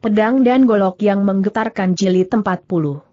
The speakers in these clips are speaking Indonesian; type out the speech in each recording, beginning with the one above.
pedang dan golok yang menggetarkan jeli tempat puluh.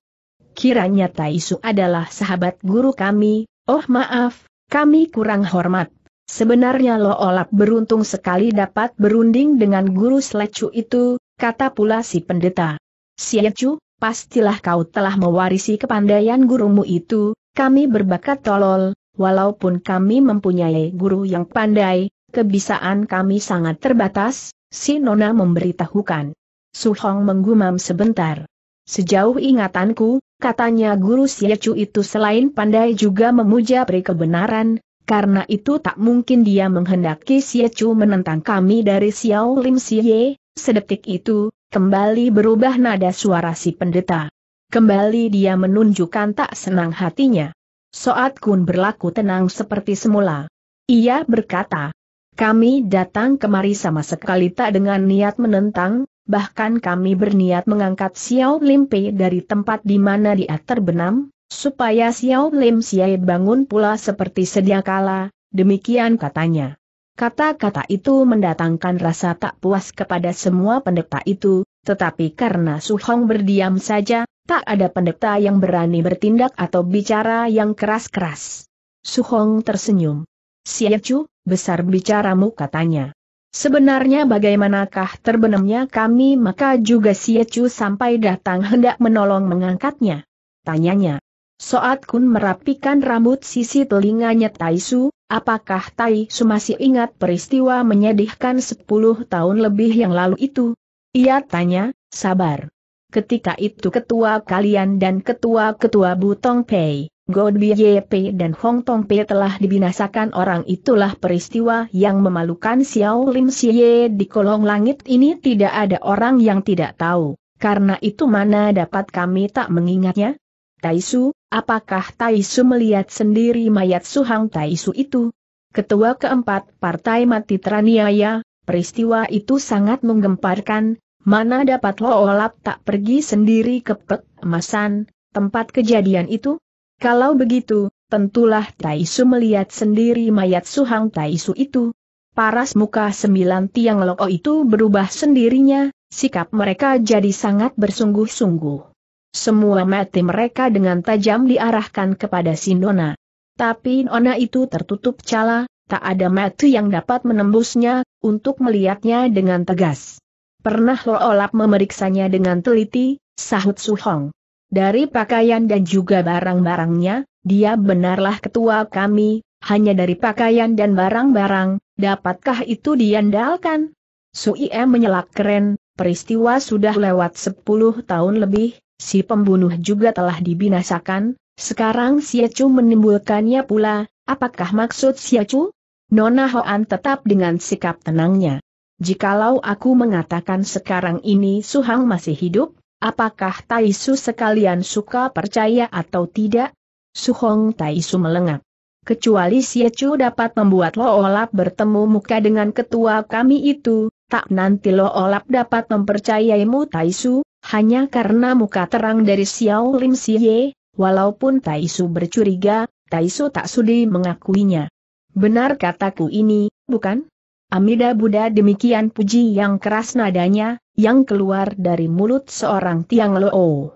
Kiranya Taisu adalah sahabat guru kami, oh maaf, kami kurang hormat. Sebenarnya Lo Olap beruntung sekali dapat berunding dengan guru selecu itu, kata pula si pendeta. Siacu, pastilah kau telah mewarisi kepandaian gurumu itu, kami berbakat tolol, walaupun kami mempunyai guru yang pandai, kebisaan kami sangat terbatas, si Nona memberitahukan. Suhong menggumam sebentar. Sejauh ingatanku, katanya guru Chu itu selain pandai juga memuja pri kebenaran, karena itu tak mungkin dia menghendaki Chu menentang kami dari Xiao Lim Siye. sedetik itu, kembali berubah nada suara si pendeta. Kembali dia menunjukkan tak senang hatinya. Soat Kun berlaku tenang seperti semula. Ia berkata, kami datang kemari sama sekali tak dengan niat menentang, bahkan kami berniat mengangkat Xiao Lim Pei dari tempat di mana dia terbenam, supaya Xiao Lim Siai bangun pula seperti sedia kala, demikian katanya. Kata-kata itu mendatangkan rasa tak puas kepada semua pendeta itu, tetapi karena Su Hong berdiam saja, tak ada pendeta yang berani bertindak atau bicara yang keras-keras. Su Hong tersenyum. Chu, besar bicaramu katanya. Sebenarnya bagaimanakah terbenamnya kami maka juga siacu sampai datang hendak menolong mengangkatnya? Tanyanya. Soat Kun merapikan rambut sisi telinganya Taisu, apakah Taisu masih ingat peristiwa menyedihkan 10 tahun lebih yang lalu itu? Ia tanya, sabar. Ketika itu ketua kalian dan ketua-ketua Butong Pei Godby YP dan Hong Tong Pei telah dibinasakan orang itulah peristiwa yang memalukan Xiao Lim Xie di kolong langit ini tidak ada orang yang tidak tahu, karena itu mana dapat kami tak mengingatnya? Taisu, apakah Taisu melihat sendiri mayat Suhang Taisu itu? Ketua keempat Partai Mati Teraniaya, peristiwa itu sangat menggemparkan, mana dapat lo olap tak pergi sendiri ke Pek Masan, tempat kejadian itu? Kalau begitu, tentulah Taisu melihat sendiri mayat Suhang Taisu itu. Paras muka sembilan tiang loko itu berubah sendirinya, sikap mereka jadi sangat bersungguh-sungguh. Semua mati mereka dengan tajam diarahkan kepada si Nona. Tapi Nona itu tertutup cala, tak ada mati yang dapat menembusnya, untuk melihatnya dengan tegas. Pernah lo olap memeriksanya dengan teliti, sahut Suhong. Dari pakaian dan juga barang-barangnya, dia benarlah ketua kami, hanya dari pakaian dan barang-barang, dapatkah itu diandalkan? Sui e menyelak keren, peristiwa sudah lewat 10 tahun lebih, si pembunuh juga telah dibinasakan, sekarang Siacu menimbulkannya pula, apakah maksud Siacu? Nona Hoan tetap dengan sikap tenangnya. Jikalau aku mengatakan sekarang ini Suhang masih hidup, Apakah Taisu sekalian suka percaya atau tidak? Suhong Taisu melengak. Kecuali Siecu dapat membuat Lo Olap bertemu muka dengan ketua kami itu, tak nanti Lo Olap dapat mempercayaimu Taisu, hanya karena muka terang dari Xiao Lim Ye. walaupun Taisu bercuriga, Taisu tak sudi mengakuinya. Benar kataku ini, bukan? Amida Buddha demikian puji yang keras nadanya, yang keluar dari mulut seorang Tiang Loo.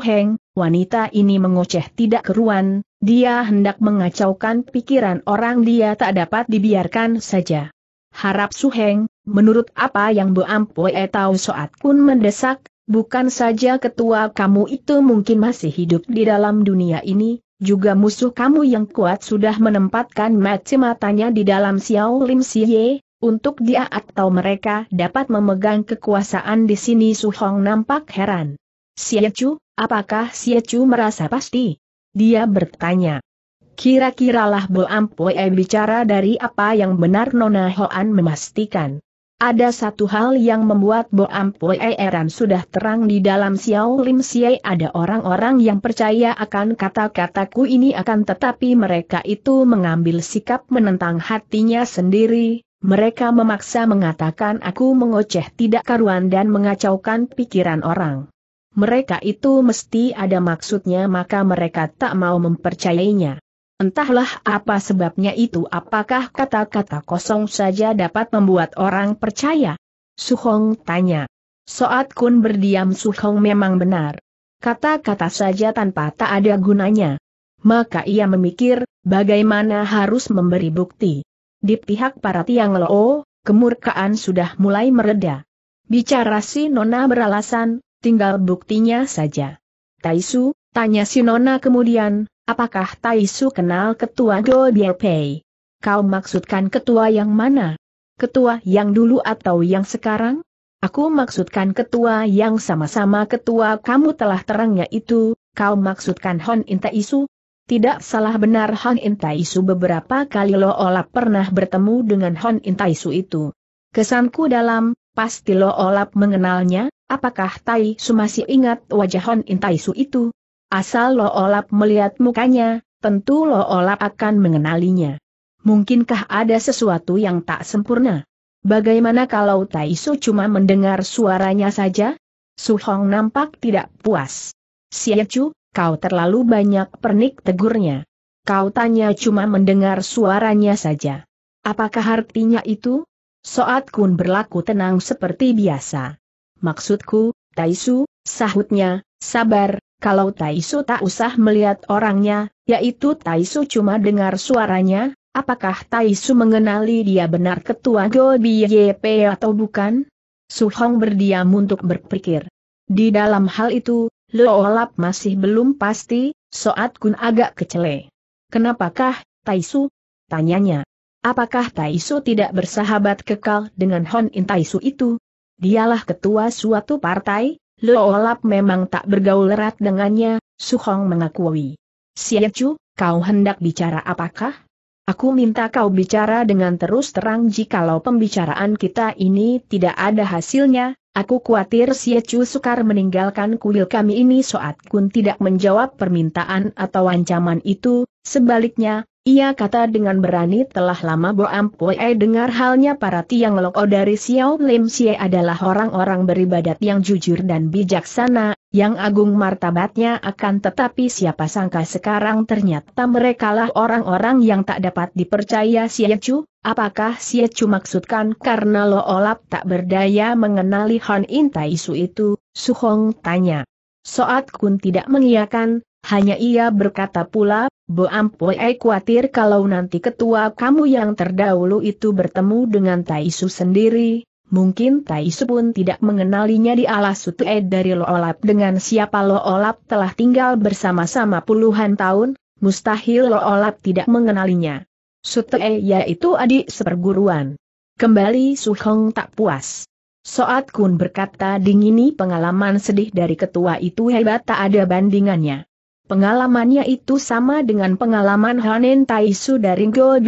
Heng, wanita ini mengoceh tidak keruan, dia hendak mengacaukan pikiran orang dia tak dapat dibiarkan saja. Harap Su Heng. menurut apa yang Bu Ampue tahu saat Kun mendesak, bukan saja ketua kamu itu mungkin masih hidup di dalam dunia ini, juga musuh kamu yang kuat sudah menempatkan mati matanya di dalam Xiao Lim Siye, untuk dia atau mereka dapat memegang kekuasaan di sini Su Hong nampak heran. Chu, apakah Chu merasa pasti? Dia bertanya. Kira-kiralah Bo Ampue bicara dari apa yang benar Nona Hoan memastikan. Ada satu hal yang membuat Bo Ampue heran sudah terang di dalam Xiao Lim Xie ada orang-orang yang percaya akan kata-kataku ini akan tetapi mereka itu mengambil sikap menentang hatinya sendiri, mereka memaksa mengatakan aku mengoceh tidak karuan dan mengacaukan pikiran orang. Mereka itu mesti ada maksudnya maka mereka tak mau mempercayainya. Entahlah apa sebabnya itu apakah kata-kata kosong saja dapat membuat orang percaya? Suhong tanya. Soat Kun berdiam Suhong memang benar. Kata-kata saja tanpa tak ada gunanya. Maka ia memikir, bagaimana harus memberi bukti. Di pihak para tiang loo, kemurkaan sudah mulai mereda. Bicara si Nona beralasan, tinggal buktinya saja. Taisu, tanya si Nona kemudian, apakah Taisu kenal ketua Go Bielpei? Kau maksudkan ketua yang mana? Ketua yang dulu atau yang sekarang? Aku maksudkan ketua yang sama-sama ketua kamu telah terangnya itu, kau maksudkan Hon Inta Isu, tidak salah benar Han Intaisu beberapa kali Lo Ola pernah bertemu dengan Han Intaisu itu. Kesanku dalam, pasti Lo Olap mengenalnya, apakah Tai Su masih ingat wajah Hon Intaisu itu? Asal Lo Olap melihat mukanya, tentu Lo Olap akan mengenalinya. Mungkinkah ada sesuatu yang tak sempurna? Bagaimana kalau Tai Su cuma mendengar suaranya saja? Su Hong nampak tidak puas. Xie Chu, kau terlalu banyak pernik tegurnya. Kau tanya cuma mendengar suaranya saja. Apakah artinya itu? Soat Kun berlaku tenang seperti biasa. Maksudku, Taisu, sahutnya, sabar, kalau Taisu tak usah melihat orangnya, yaitu Taisu cuma dengar suaranya, apakah Taisu mengenali dia benar ketua Gobi YP atau bukan? Suhong berdiam untuk berpikir. Di dalam hal itu, Lo Loolap masih belum pasti, Soat Kun agak kecele. Kenapakah, Taisu? Tanyanya. Apakah Taisu tidak bersahabat kekal dengan Hon In Taisu itu? Dialah ketua suatu partai, Lo Loolap memang tak bergaul erat dengannya, Suhong mengakui. Siacu, kau hendak bicara apakah? Aku minta kau bicara dengan terus terang jikalau pembicaraan kita ini tidak ada hasilnya, Aku khawatir si Ecu sukar meninggalkan kuil kami ini saat kun tidak menjawab permintaan atau ancaman itu, sebaliknya, ia kata dengan berani telah lama Bo Ampue dengar halnya para tiang loko dari Xiao Lim Xie adalah orang-orang beribadat yang jujur dan bijaksana, yang agung martabatnya akan tetapi siapa sangka sekarang ternyata merekalah orang-orang yang tak dapat dipercaya Xie Chu, Apakah Siacu maksudkan karena Lo Olap tak berdaya mengenali Han Intai Su itu? Suhong tanya. Soat Kun tidak mengiyakan, hanya ia berkata pula, Bo Ampue khawatir kalau nanti ketua kamu yang terdahulu itu bertemu dengan Taisu sendiri, mungkin Taisu pun tidak mengenalinya di alas sutue dari Lo Olap dengan siapa Lo Olap telah tinggal bersama-sama puluhan tahun, mustahil Lo Olap tidak mengenalinya. Sutee yaitu adik seperguruan. Kembali Su Hong tak puas. Soat Kun berkata dingini pengalaman sedih dari ketua itu hebat tak ada bandingannya. Pengalamannya itu sama dengan pengalaman Hanen Taisu dari Go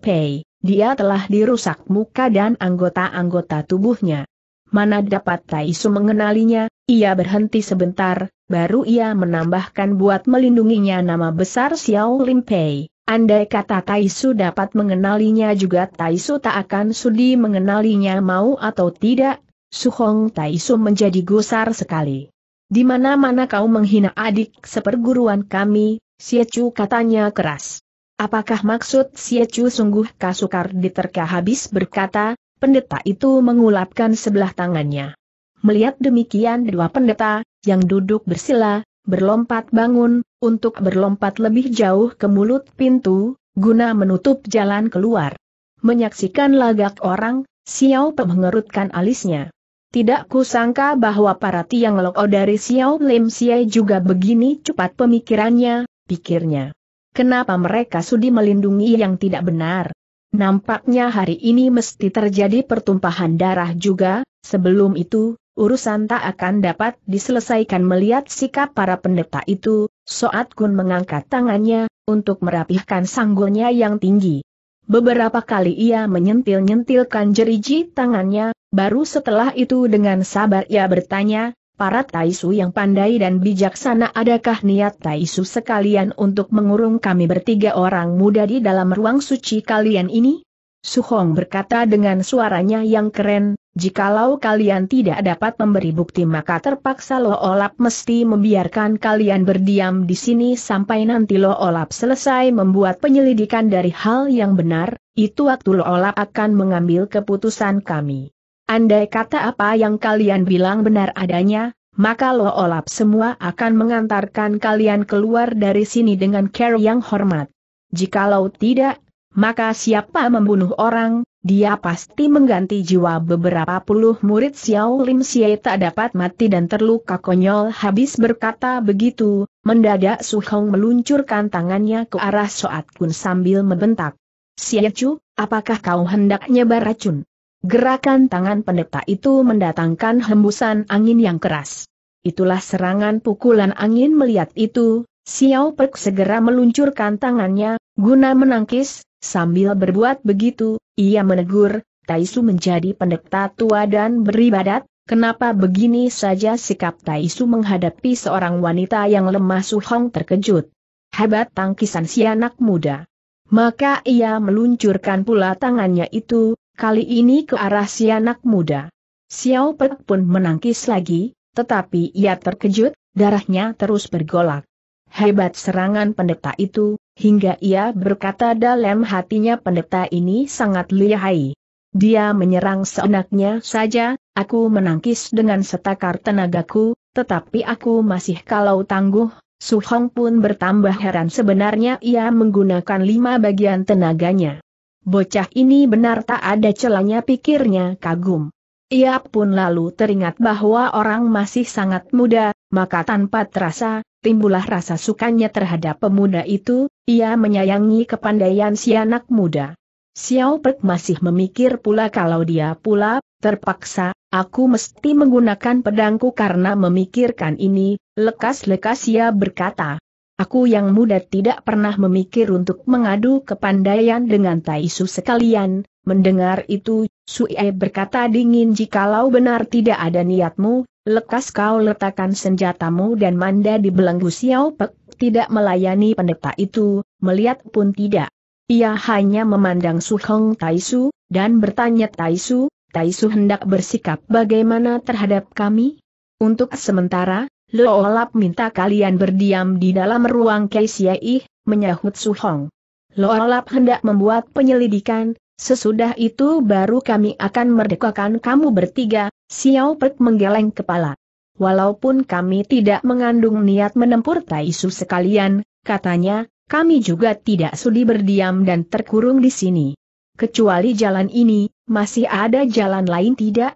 Pei. Dia telah dirusak muka dan anggota-anggota tubuhnya. Mana dapat Taisu mengenalinya, ia berhenti sebentar, baru ia menambahkan buat melindunginya nama besar Xiao Lim Pei. Andai kata Taisu dapat mengenalinya juga Taisu tak akan sudi mengenalinya mau atau tidak, Suhong Taisu menjadi gusar sekali. Di mana-mana kau menghina adik seperguruan kami, Siecu katanya keras. Apakah maksud Siecu sungguh kasukar diterka habis berkata, pendeta itu mengulapkan sebelah tangannya. Melihat demikian dua pendeta, yang duduk bersila, berlompat bangun, untuk berlompat lebih jauh ke mulut pintu, guna menutup jalan keluar. Menyaksikan lagak orang, Xiao Pe mengerutkan alisnya. Tidak kusangka bahwa para tiang loko dari Xiao Lim Siai juga begini cepat pemikirannya, pikirnya. Kenapa mereka sudi melindungi yang tidak benar? Nampaknya hari ini mesti terjadi pertumpahan darah juga, sebelum itu, urusan tak akan dapat diselesaikan melihat sikap para pendeta itu, Soat Kun mengangkat tangannya, untuk merapihkan sanggulnya yang tinggi. Beberapa kali ia menyentil-nyentilkan jeriji tangannya, baru setelah itu dengan sabar ia bertanya, para Taisu yang pandai dan bijaksana adakah niat Taisu sekalian untuk mengurung kami bertiga orang muda di dalam ruang suci kalian ini? Suhong berkata dengan suaranya yang keren, jikalau kalian tidak dapat memberi bukti maka terpaksa Lo Olap mesti membiarkan kalian berdiam di sini sampai nanti Lo Olap selesai membuat penyelidikan dari hal yang benar, itu waktu Lo Olap akan mengambil keputusan kami. Andai kata apa yang kalian bilang benar adanya, maka Lo Olap semua akan mengantarkan kalian keluar dari sini dengan care yang hormat. Jikalau tidak, maka siapa membunuh orang, dia pasti mengganti jiwa beberapa puluh murid Xiao Lim Xie tak dapat mati dan terluka konyol habis berkata begitu, mendadak Su Hong meluncurkan tangannya ke arah Soat Kun sambil membentak. Xie Chu, apakah kau hendak nyebar racun? Gerakan tangan pendeta itu mendatangkan hembusan angin yang keras. Itulah serangan pukulan angin melihat itu, Xiao Pek segera meluncurkan tangannya, Guna menangkis, sambil berbuat begitu, ia menegur, Taisu menjadi pendekta tua dan beribadat, kenapa begini saja sikap Taisu menghadapi seorang wanita yang lemah Suhong terkejut. Hebat tangkisan si anak muda. Maka ia meluncurkan pula tangannya itu, kali ini ke arah si anak muda. Xiao Pek pun menangkis lagi, tetapi ia terkejut, darahnya terus bergolak. Hebat serangan pendeta itu, hingga ia berkata dalam hatinya pendeta ini sangat lihai. Dia menyerang seenaknya saja, aku menangkis dengan setakar tenagaku, tetapi aku masih kalau tangguh, Su Hong pun bertambah heran sebenarnya ia menggunakan lima bagian tenaganya. Bocah ini benar tak ada celanya pikirnya kagum. Ia pun lalu teringat bahwa orang masih sangat muda, maka tanpa terasa, timbullah rasa sukanya terhadap pemuda itu, ia menyayangi kepandaian si anak muda. Xiao Pek masih memikir pula kalau dia pula, terpaksa, aku mesti menggunakan pedangku karena memikirkan ini, lekas-lekas ia berkata. Aku yang muda tidak pernah memikir untuk mengadu kepandaian dengan Taisu sekalian, mendengar itu, Sue berkata dingin jikalau benar tidak ada niatmu, Lekas kau letakkan senjatamu dan manda di belenggu Xiao Pek, tidak melayani pendeta itu, melihat pun tidak. Ia hanya memandang Su Tai Taisu, dan bertanya Taisu, Taisu hendak bersikap bagaimana terhadap kami? Untuk sementara, Loolap minta kalian berdiam di dalam ruang KCI, menyahut Su Hong. Lo Loolap hendak membuat penyelidikan, sesudah itu baru kami akan merdekakan kamu bertiga, Xiao Pek menggeleng kepala. Walaupun kami tidak mengandung niat Tai Taisu sekalian, katanya, kami juga tidak sudi berdiam dan terkurung di sini. Kecuali jalan ini, masih ada jalan lain tidak?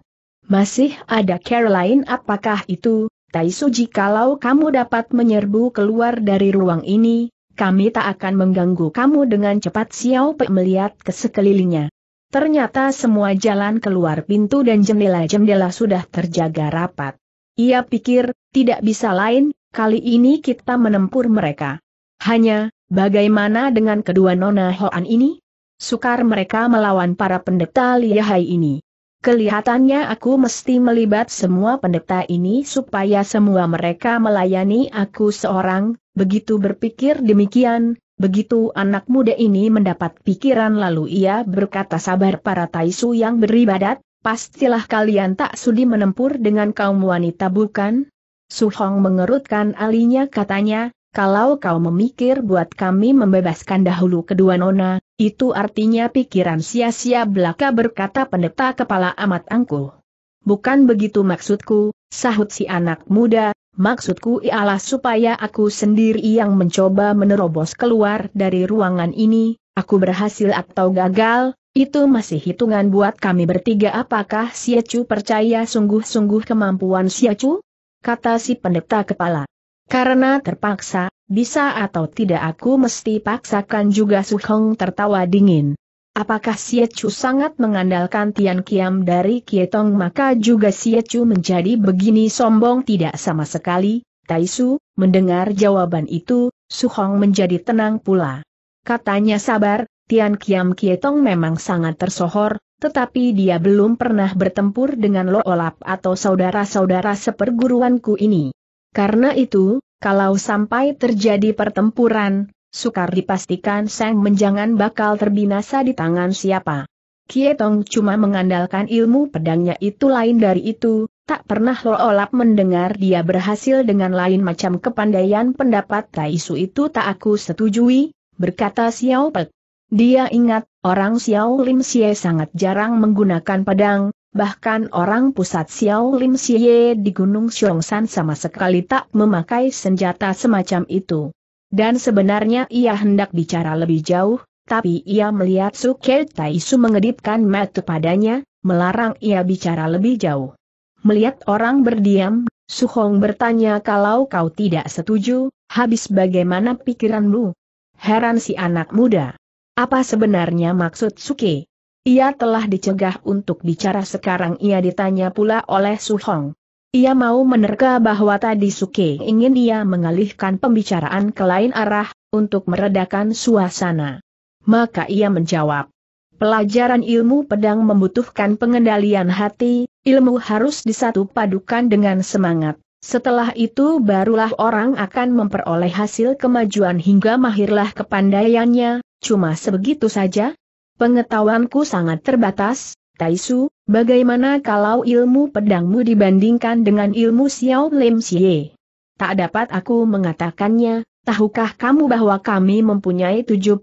Masih ada care lain apakah itu, Taisu jikalau kamu dapat menyerbu keluar dari ruang ini, kami tak akan mengganggu kamu dengan cepat Xiao Pek melihat ke sekelilingnya. Ternyata semua jalan keluar pintu dan jendela-jendela sudah terjaga rapat. Ia pikir, tidak bisa lain, kali ini kita menempur mereka. Hanya, bagaimana dengan kedua nona Hoan ini? Sukar mereka melawan para pendeta lihai ini. Kelihatannya aku mesti melibat semua pendeta ini supaya semua mereka melayani aku seorang, begitu berpikir demikian, Begitu anak muda ini mendapat pikiran lalu ia berkata sabar para taisu yang beribadat, pastilah kalian tak sudi menempur dengan kaum wanita bukan? Suhong mengerutkan alinya katanya, kalau kau memikir buat kami membebaskan dahulu kedua nona, itu artinya pikiran sia-sia belaka berkata pendeta kepala amat angkuh. Bukan begitu maksudku, sahut si anak muda, Maksudku ialah supaya aku sendiri yang mencoba menerobos keluar dari ruangan ini, aku berhasil atau gagal, itu masih hitungan buat kami bertiga apakah Siacu percaya sungguh-sungguh kemampuan Siacu? Kata si pendeta kepala. Karena terpaksa, bisa atau tidak aku mesti paksakan juga Su tertawa dingin. Apakah Siechu sangat mengandalkan Tian Kiam dari Kietong maka juga Siechu menjadi begini sombong tidak sama sekali, Taisu, mendengar jawaban itu, Su Hong menjadi tenang pula. Katanya sabar, Tian Kiam Kietong memang sangat tersohor, tetapi dia belum pernah bertempur dengan Lo Olap atau saudara-saudara seperguruanku ini. Karena itu, kalau sampai terjadi pertempuran, sukar dipastikan Sang Menjangan bakal terbinasa di tangan siapa. Kietong cuma mengandalkan ilmu pedangnya itu lain dari itu, tak pernah Lo Olap mendengar dia berhasil dengan lain macam kepandaian pendapat Taisu itu tak aku setujui, berkata Xiao Pek. Dia ingat, orang Xiao Lim Xie sangat jarang menggunakan pedang, bahkan orang pusat Xiao Lim Xie di Gunung Xiongshan sama sekali tak memakai senjata semacam itu. Dan sebenarnya ia hendak bicara lebih jauh, tapi ia melihat Suke Taisu mengedipkan mata padanya, melarang ia bicara lebih jauh. Melihat orang berdiam, Su Hong bertanya kalau kau tidak setuju, habis bagaimana pikiranmu? Heran si anak muda. Apa sebenarnya maksud Suke? Ia telah dicegah untuk bicara sekarang ia ditanya pula oleh Su Hong. Ia mau menerka bahwa tadi Suke ingin ia mengalihkan pembicaraan ke lain arah, untuk meredakan suasana. Maka ia menjawab, pelajaran ilmu pedang membutuhkan pengendalian hati, ilmu harus disatupadukan dengan semangat. Setelah itu barulah orang akan memperoleh hasil kemajuan hingga mahirlah kepandaiannya, cuma sebegitu saja. Pengetahuanku sangat terbatas, Taisu, bagaimana kalau ilmu pedangmu dibandingkan dengan ilmu Xiao Lim Xie? Tak dapat aku mengatakannya, tahukah kamu bahwa kami mempunyai 72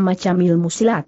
macam ilmu silat?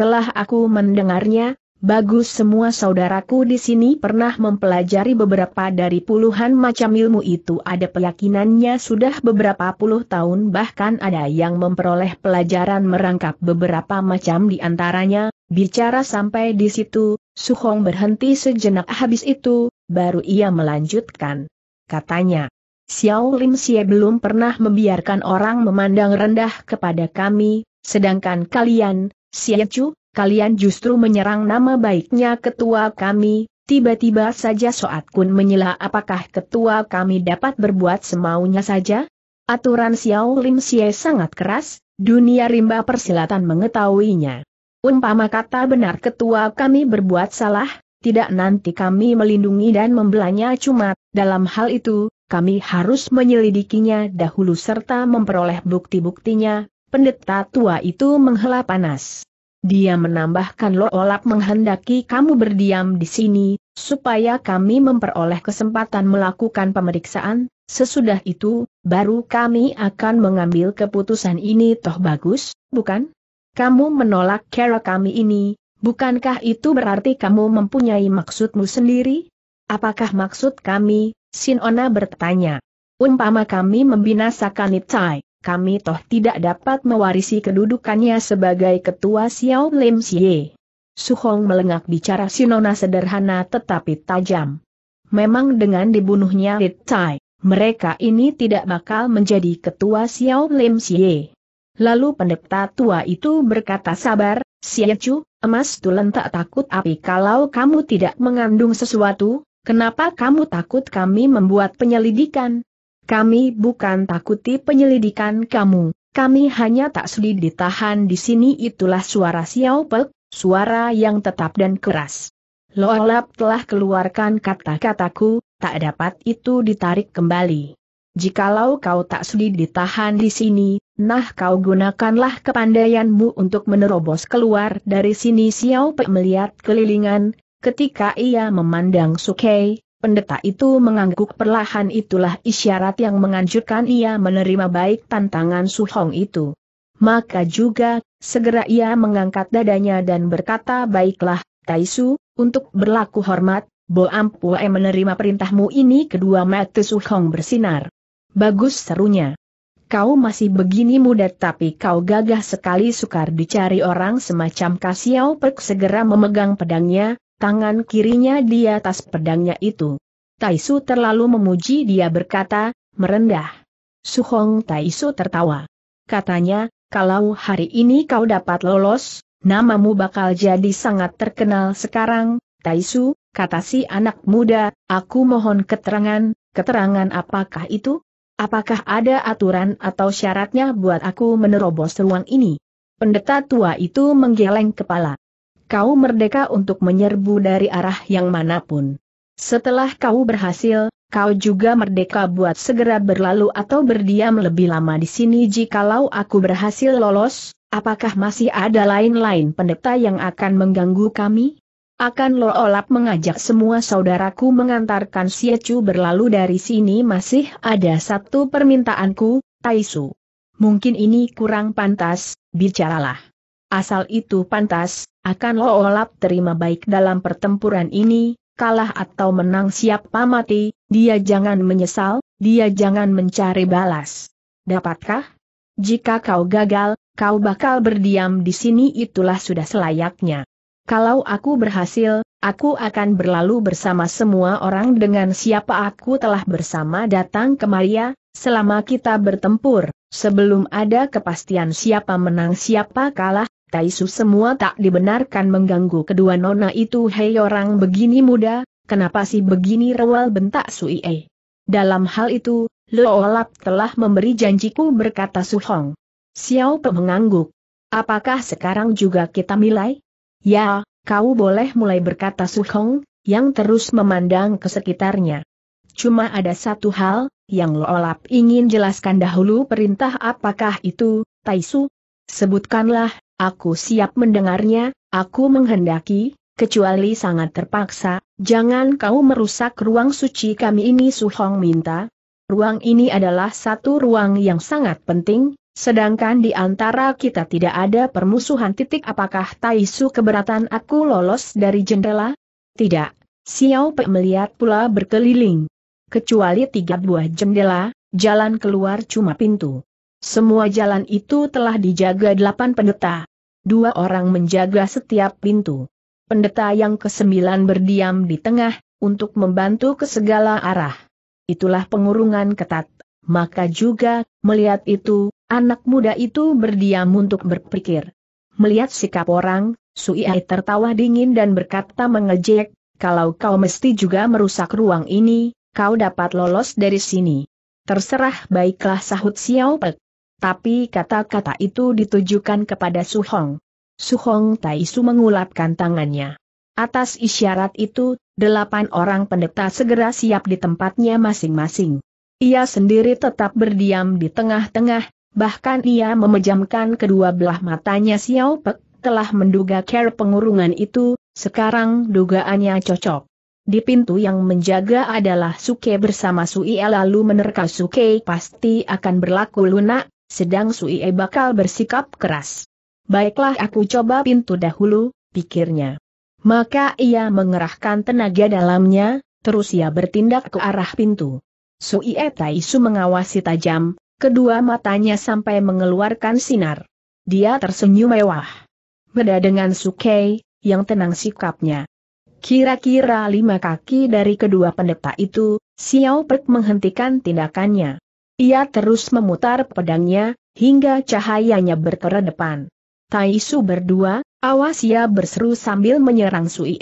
Telah aku mendengarnya, bagus semua saudaraku di sini pernah mempelajari beberapa dari puluhan macam ilmu itu ada keyakinannya sudah beberapa puluh tahun bahkan ada yang memperoleh pelajaran merangkap beberapa macam di antaranya, Bicara sampai di situ, Su Hong berhenti sejenak habis itu, baru ia melanjutkan. Katanya, Xiao Lim Xie belum pernah membiarkan orang memandang rendah kepada kami, sedangkan kalian, Xie Chu, kalian justru menyerang nama baiknya ketua kami, tiba-tiba saja Soat Kun menyela apakah ketua kami dapat berbuat semaunya saja? Aturan Xiao Lim Xie sangat keras, dunia rimba persilatan mengetahuinya. Umpama kata benar ketua kami berbuat salah, tidak nanti kami melindungi dan membelanya cuma, dalam hal itu, kami harus menyelidikinya dahulu serta memperoleh bukti-buktinya, pendeta tua itu menghela panas. Dia menambahkan lo olap menghendaki kamu berdiam di sini, supaya kami memperoleh kesempatan melakukan pemeriksaan, sesudah itu, baru kami akan mengambil keputusan ini toh bagus, bukan? kamu menolak cara kami ini, bukankah itu berarti kamu mempunyai maksudmu sendiri? Apakah maksud kami? Sinona bertanya. Umpama kami membinasakan Itai, kami toh tidak dapat mewarisi kedudukannya sebagai ketua Xiao Lim Xie. Suhong melengak bicara Sinona sederhana tetapi tajam. Memang dengan dibunuhnya Itai, mereka ini tidak bakal menjadi ketua Xiao Lim Xie. Lalu pendeta tua itu berkata sabar, Siacu, emas tulen tak takut api kalau kamu tidak mengandung sesuatu, kenapa kamu takut kami membuat penyelidikan? Kami bukan takuti penyelidikan kamu, kami hanya tak sudi ditahan di sini itulah suara Xiao Pek, suara yang tetap dan keras. Loalap telah keluarkan kata-kataku, tak dapat itu ditarik kembali. Jikalau kau tak sudi ditahan di sini, nah kau gunakanlah kepandaianmu untuk menerobos keluar dari sini Xiao Pei melihat kelilingan, ketika ia memandang Sukei, pendeta itu mengangguk perlahan itulah isyarat yang menganjurkan ia menerima baik tantangan Su Hong itu. Maka juga, segera ia mengangkat dadanya dan berkata baiklah, Taisu, untuk berlaku hormat, Bo Ampue menerima perintahmu ini kedua mata Hong bersinar. Bagus serunya. Kau masih begini muda tapi kau gagah sekali sukar dicari orang semacam Kasiau Pek segera memegang pedangnya, tangan kirinya di atas pedangnya itu. Taisu terlalu memuji dia berkata, merendah. Suhong Taisu tertawa. Katanya, kalau hari ini kau dapat lolos, namamu bakal jadi sangat terkenal sekarang, Taisu, kata si anak muda, aku mohon keterangan, keterangan apakah itu? Apakah ada aturan atau syaratnya buat aku menerobos ruang ini? Pendeta tua itu menggeleng kepala. Kau merdeka untuk menyerbu dari arah yang manapun. Setelah kau berhasil, kau juga merdeka buat segera berlalu atau berdiam lebih lama di sini jikalau aku berhasil lolos, apakah masih ada lain-lain pendeta yang akan mengganggu kami? Akan lo olap mengajak semua saudaraku mengantarkan Siacu berlalu dari sini masih ada satu permintaanku, Taisu. Mungkin ini kurang pantas, bicaralah. Asal itu pantas, akan lo olap terima baik dalam pertempuran ini, kalah atau menang siapa mati, dia jangan menyesal, dia jangan mencari balas. Dapatkah? Jika kau gagal, kau bakal berdiam di sini itulah sudah selayaknya kalau aku berhasil, aku akan berlalu bersama semua orang dengan siapa aku telah bersama datang ke Maria. selama kita bertempur, sebelum ada kepastian siapa menang siapa kalah, Taisu semua tak dibenarkan mengganggu kedua nona itu hei orang begini muda, kenapa sih begini rewel bentak Suie. Dalam hal itu, Loolap telah memberi janjiku berkata Suhong. Xiao mengangguk. Apakah sekarang juga kita milai? Ya, kau boleh mulai berkata Su Hong, yang terus memandang ke sekitarnya. Cuma ada satu hal, yang Lo Olap ingin jelaskan dahulu perintah apakah itu, Taisu? Sebutkanlah, aku siap mendengarnya, aku menghendaki, kecuali sangat terpaksa, jangan kau merusak ruang suci kami ini Su Hong minta. Ruang ini adalah satu ruang yang sangat penting, Sedangkan di antara kita tidak ada permusuhan titik apakah Taisu keberatan aku lolos dari jendela? Tidak. Xiao Pe melihat pula berkeliling. Kecuali tiga buah jendela, jalan keluar cuma pintu. Semua jalan itu telah dijaga delapan pendeta. Dua orang menjaga setiap pintu. Pendeta yang kesembilan berdiam di tengah, untuk membantu ke segala arah. Itulah pengurungan ketat. Maka juga, melihat itu, Anak muda itu berdiam untuk berpikir. Melihat sikap orang, Suiai tertawa dingin dan berkata mengejek, kalau kau mesti juga merusak ruang ini, kau dapat lolos dari sini. Terserah baiklah sahut Xiao Pek. Tapi kata-kata itu ditujukan kepada Su Hong. Su Tai Taisu mengulapkan tangannya. Atas isyarat itu, delapan orang pendeta segera siap di tempatnya masing-masing. Ia sendiri tetap berdiam di tengah-tengah, Bahkan ia memejamkan kedua belah matanya Xiao Pe telah menduga care pengurungan itu, sekarang dugaannya cocok. Di pintu yang menjaga adalah Suke bersama Sui e, lalu menerka Suke pasti akan berlaku lunak, sedang Sui e bakal bersikap keras. Baiklah aku coba pintu dahulu, pikirnya. Maka ia mengerahkan tenaga dalamnya, terus ia bertindak ke arah pintu. Sui e Taisu mengawasi tajam, Kedua matanya sampai mengeluarkan sinar. Dia tersenyum mewah. Beda dengan Sukei, yang tenang sikapnya. Kira-kira lima kaki dari kedua pendeta itu, Xiao Pek menghentikan tindakannya. Ia terus memutar pedangnya, hingga cahayanya berkera depan. Tai Su berdua, awas ia ya berseru sambil menyerang Sui.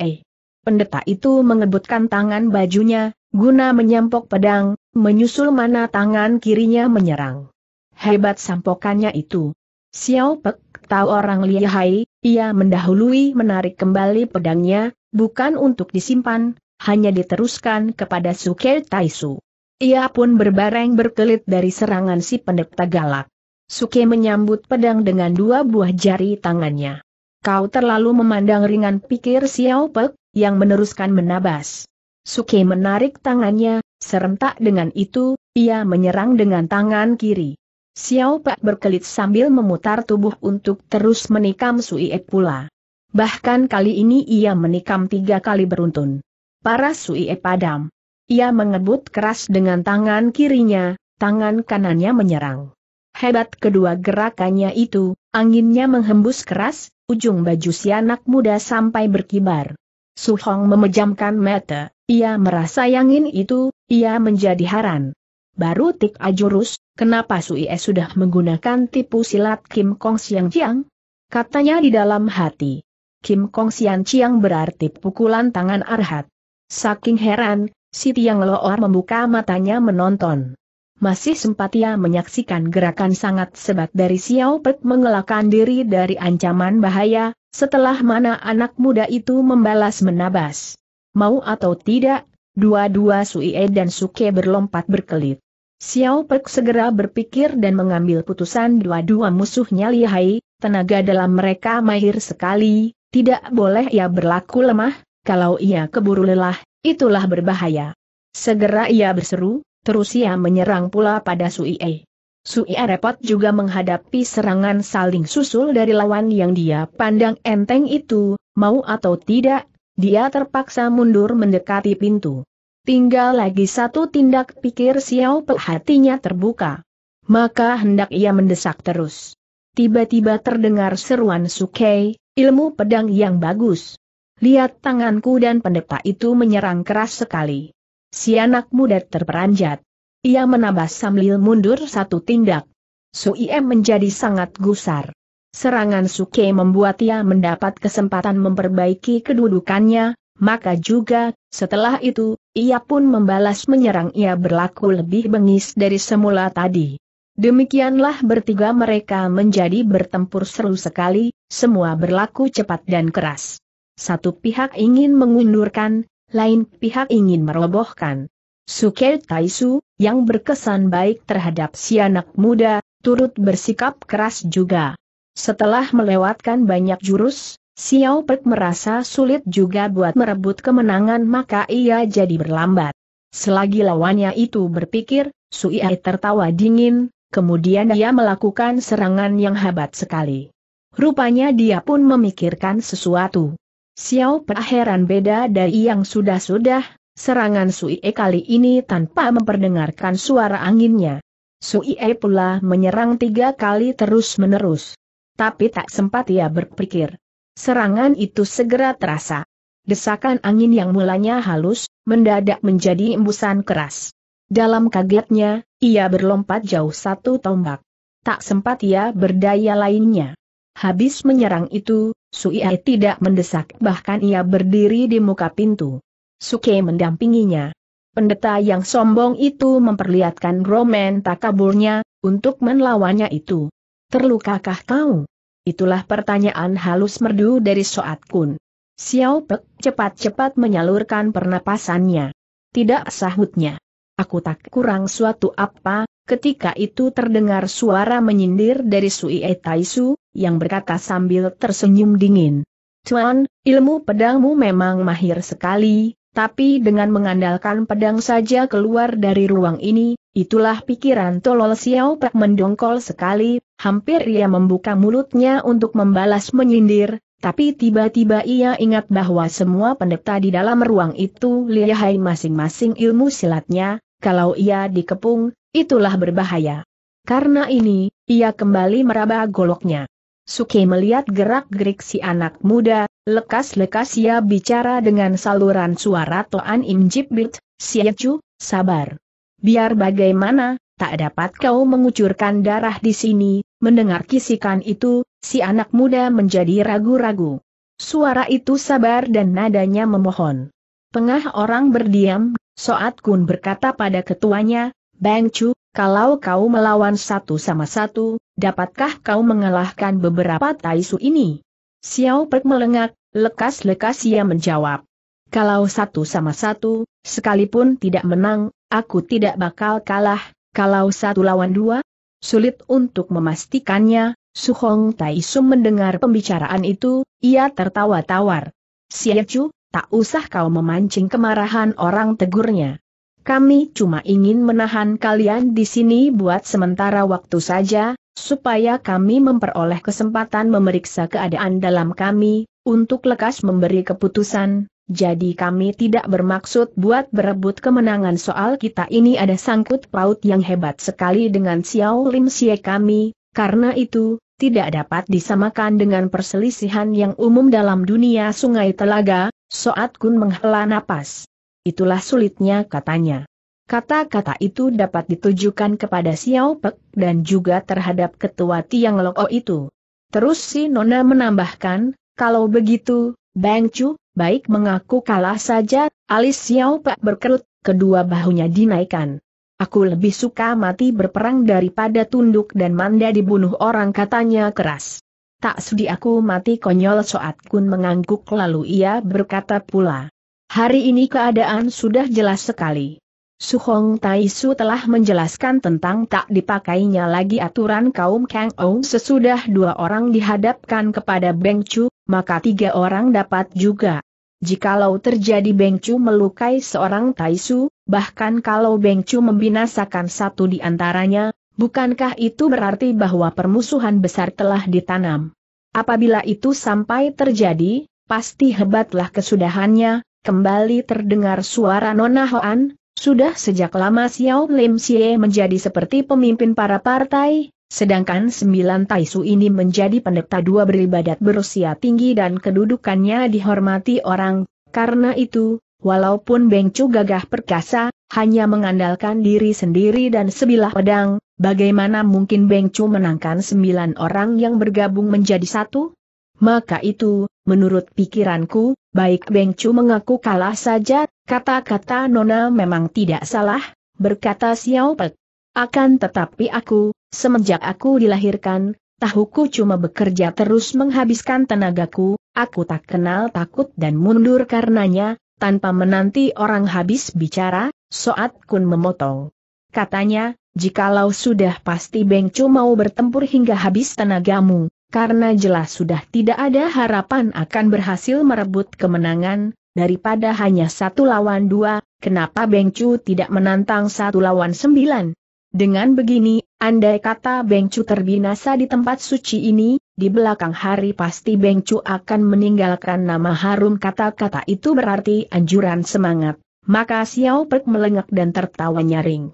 Pendeta itu mengebutkan tangan bajunya, guna menyampok pedang, menyusul mana tangan kirinya menyerang. Hebat sampokannya itu. Xiao Pek tahu orang lihai, ia mendahului menarik kembali pedangnya, bukan untuk disimpan, hanya diteruskan kepada Suke Taisu. Ia pun berbareng berkelit dari serangan si pendekta galak. Suke menyambut pedang dengan dua buah jari tangannya. Kau terlalu memandang ringan pikir Xiao Pek, yang meneruskan menabas. Suke menarik tangannya, Serentak dengan itu, ia menyerang dengan tangan kiri. Xiao Pak berkelit sambil memutar tubuh untuk terus menikam Sui Ek pula. Bahkan kali ini ia menikam tiga kali beruntun. Para Sui Ek padam. Ia mengebut keras dengan tangan kirinya, tangan kanannya menyerang. Hebat kedua gerakannya itu, anginnya menghembus keras, ujung baju si anak muda sampai berkibar. Su Hong memejamkan mata, ia merasa ini itu, ia menjadi haran. Baru Tik Ajurus, kenapa Sui Ie sudah menggunakan tipu silat Kim Kong Siang Chiang? Katanya di dalam hati. Kim Kong Siang Chiang berarti pukulan tangan arhat. Saking heran, si Tiang Loor membuka matanya menonton masih sempat ia menyaksikan gerakan sangat sebat dari Xiao Pek mengelakkan diri dari ancaman bahaya, setelah mana anak muda itu membalas menabas. Mau atau tidak, dua-dua Suie dan Suke berlompat berkelit. Xiao Pek segera berpikir dan mengambil putusan dua-dua musuhnya lihai, tenaga dalam mereka mahir sekali, tidak boleh ia berlaku lemah, kalau ia keburu lelah, itulah berbahaya. Segera ia berseru, Terus ia menyerang pula pada Sui Suie repot juga menghadapi serangan saling susul dari lawan yang dia pandang enteng itu, mau atau tidak, dia terpaksa mundur mendekati pintu. Tinggal lagi satu tindak pikir Xiao Pe hatinya terbuka. Maka hendak ia mendesak terus. Tiba-tiba terdengar seruan Sukei, ilmu pedang yang bagus. Lihat tanganku dan pendeta itu menyerang keras sekali. Si anak muda terperanjat. Ia menambah sambil mundur satu tindak. Suim menjadi sangat gusar. Serangan Suke membuat ia mendapat kesempatan memperbaiki kedudukannya, maka juga, setelah itu, ia pun membalas menyerang ia berlaku lebih bengis dari semula tadi. Demikianlah bertiga mereka menjadi bertempur seru sekali, semua berlaku cepat dan keras. Satu pihak ingin mengundurkan, lain pihak ingin merobohkan. Suke Taisu, yang berkesan baik terhadap si anak muda, turut bersikap keras juga. Setelah melewatkan banyak jurus, Xiao Pek merasa sulit juga buat merebut kemenangan maka ia jadi berlambat. Selagi lawannya itu berpikir, Ai tertawa dingin, kemudian ia melakukan serangan yang hebat sekali. Rupanya dia pun memikirkan sesuatu. Xiao Pea heran beda dari yang sudah-sudah, serangan Sui E kali ini tanpa memperdengarkan suara anginnya. Sui E pula menyerang tiga kali terus-menerus. Tapi tak sempat ia berpikir. Serangan itu segera terasa. Desakan angin yang mulanya halus, mendadak menjadi embusan keras. Dalam kagetnya, ia berlompat jauh satu tombak. Tak sempat ia berdaya lainnya. Habis menyerang itu, Suiai tidak mendesak bahkan ia berdiri di muka pintu. Suke mendampinginya. Pendeta yang sombong itu memperlihatkan roman takaburnya, untuk melawannya itu. Terlukakah kau? Itulah pertanyaan halus merdu dari Soat Kun. Xiao Pe cepat-cepat menyalurkan pernapasannya. Tidak sahutnya. Aku tak kurang suatu apa, Ketika itu terdengar suara menyindir dari Sui e Su yang berkata sambil tersenyum dingin. Tuan, ilmu pedangmu memang mahir sekali, tapi dengan mengandalkan pedang saja keluar dari ruang ini, itulah pikiran tolol Xiao Pak mendongkol sekali, hampir ia membuka mulutnya untuk membalas menyindir, tapi tiba-tiba ia ingat bahwa semua pendeta di dalam ruang itu lihai masing-masing ilmu silatnya, kalau ia dikepung, Itulah berbahaya. Karena ini, ia kembali meraba goloknya. Suke melihat gerak-gerik si anak muda, lekas-lekas ia bicara dengan saluran suara Toan Im Jibbit, Siacu, sabar. Biar bagaimana, tak dapat kau mengucurkan darah di sini, mendengar kisikan itu, si anak muda menjadi ragu-ragu. Suara itu sabar dan nadanya memohon. Tengah orang berdiam, Soat Kun berkata pada ketuanya, Bang Chu, kalau kau melawan satu sama satu, dapatkah kau mengalahkan beberapa taisu ini? Xiao Pek melengak, lekas-lekas ia menjawab. Kalau satu sama satu, sekalipun tidak menang, aku tidak bakal kalah, kalau satu lawan dua? Sulit untuk memastikannya, Su Hong Taisu mendengar pembicaraan itu, ia tertawa tawar. Xie Chu, tak usah kau memancing kemarahan orang tegurnya. Kami cuma ingin menahan kalian di sini buat sementara waktu saja, supaya kami memperoleh kesempatan memeriksa keadaan dalam kami, untuk lekas memberi keputusan, jadi kami tidak bermaksud buat berebut kemenangan soal kita ini ada sangkut paut yang hebat sekali dengan Xiao Lim Xie kami, karena itu, tidak dapat disamakan dengan perselisihan yang umum dalam dunia sungai telaga, Soat Kun menghela napas. Itulah sulitnya katanya. Kata-kata itu dapat ditujukan kepada Xiao Pek dan juga terhadap ketua Tiang Loko itu. Terus si Nona menambahkan, kalau begitu, Bang Chu, baik mengaku kalah saja, alis Xiao Pek berkerut, kedua bahunya dinaikkan. Aku lebih suka mati berperang daripada tunduk dan manda dibunuh orang katanya keras. Tak sudi aku mati konyol Soat Kun mengangguk lalu ia berkata pula. Hari ini keadaan sudah jelas sekali. Suhong Taisu telah menjelaskan tentang tak dipakainya lagi aturan kaum Kang Ou sesudah dua orang dihadapkan kepada Beng Chu, maka tiga orang dapat juga. Jikalau terjadi Beng Chu melukai seorang Taisu, bahkan kalau Beng Chu membinasakan satu di antaranya, bukankah itu berarti bahwa permusuhan besar telah ditanam? Apabila itu sampai terjadi, pasti hebatlah kesudahannya, kembali terdengar suara Nona Hoan, sudah sejak lama Xiao Lim Xie menjadi seperti pemimpin para partai, sedangkan sembilan Taisu ini menjadi pendeta dua beribadat berusia tinggi dan kedudukannya dihormati orang, karena itu, walaupun Beng Chu gagah perkasa, hanya mengandalkan diri sendiri dan sebilah pedang, bagaimana mungkin Beng Chu menangkan sembilan orang yang bergabung menjadi satu? Maka itu, menurut pikiranku, baik Beng Chu mengaku kalah saja, kata-kata Nona memang tidak salah, berkata Xiao Pek. Akan tetapi aku, semenjak aku dilahirkan, tahuku cuma bekerja terus menghabiskan tenagaku, aku tak kenal takut dan mundur karenanya, tanpa menanti orang habis bicara, Soat Kun memotong. Katanya, jikalau sudah pasti Beng Chu mau bertempur hingga habis tenagamu, karena jelas sudah tidak ada harapan akan berhasil merebut kemenangan, daripada hanya satu lawan dua, kenapa Beng Chu tidak menantang satu lawan sembilan? Dengan begini, andai kata Beng Chu terbinasa di tempat suci ini, di belakang hari pasti Beng Chu akan meninggalkan nama harum kata-kata itu berarti anjuran semangat. Maka Xiao Pek melengak dan tertawa nyaring.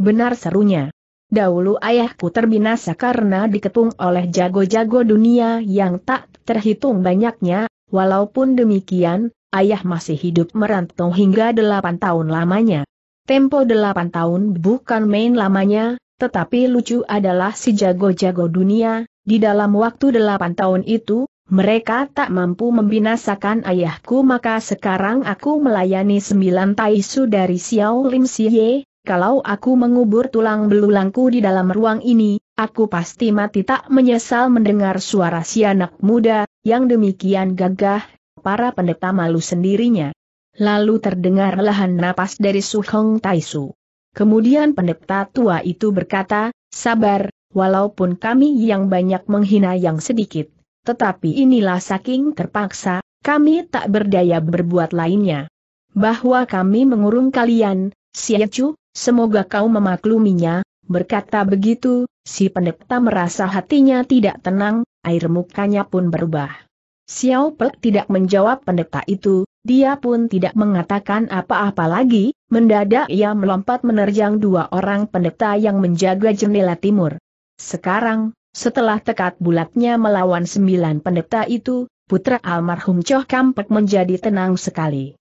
Benar serunya. Dahulu ayahku terbinasa karena diketung oleh jago-jago dunia yang tak terhitung banyaknya, walaupun demikian, ayah masih hidup merantau hingga delapan tahun lamanya. Tempo delapan tahun bukan main lamanya, tetapi lucu adalah si jago-jago dunia, di dalam waktu delapan tahun itu, mereka tak mampu membinasakan ayahku maka sekarang aku melayani sembilan taisu dari Xiao Lim Siye, kalau aku mengubur tulang belulangku di dalam ruang ini, aku pasti mati tak menyesal mendengar suara si anak muda, yang demikian gagah, para pendeta malu sendirinya. Lalu terdengar lahan napas dari Suhong Taisu. Kemudian pendeta tua itu berkata, sabar, walaupun kami yang banyak menghina yang sedikit, tetapi inilah saking terpaksa, kami tak berdaya berbuat lainnya. Bahwa kami mengurung kalian, Siacu, semoga kau memakluminya, berkata begitu, si pendeta merasa hatinya tidak tenang, air mukanya pun berubah. Xiao Pek tidak menjawab pendeta itu, dia pun tidak mengatakan apa-apa lagi, mendadak ia melompat menerjang dua orang pendeta yang menjaga jendela timur. Sekarang, setelah tekat bulatnya melawan sembilan pendeta itu, putra almarhum Choh Kampek menjadi tenang sekali.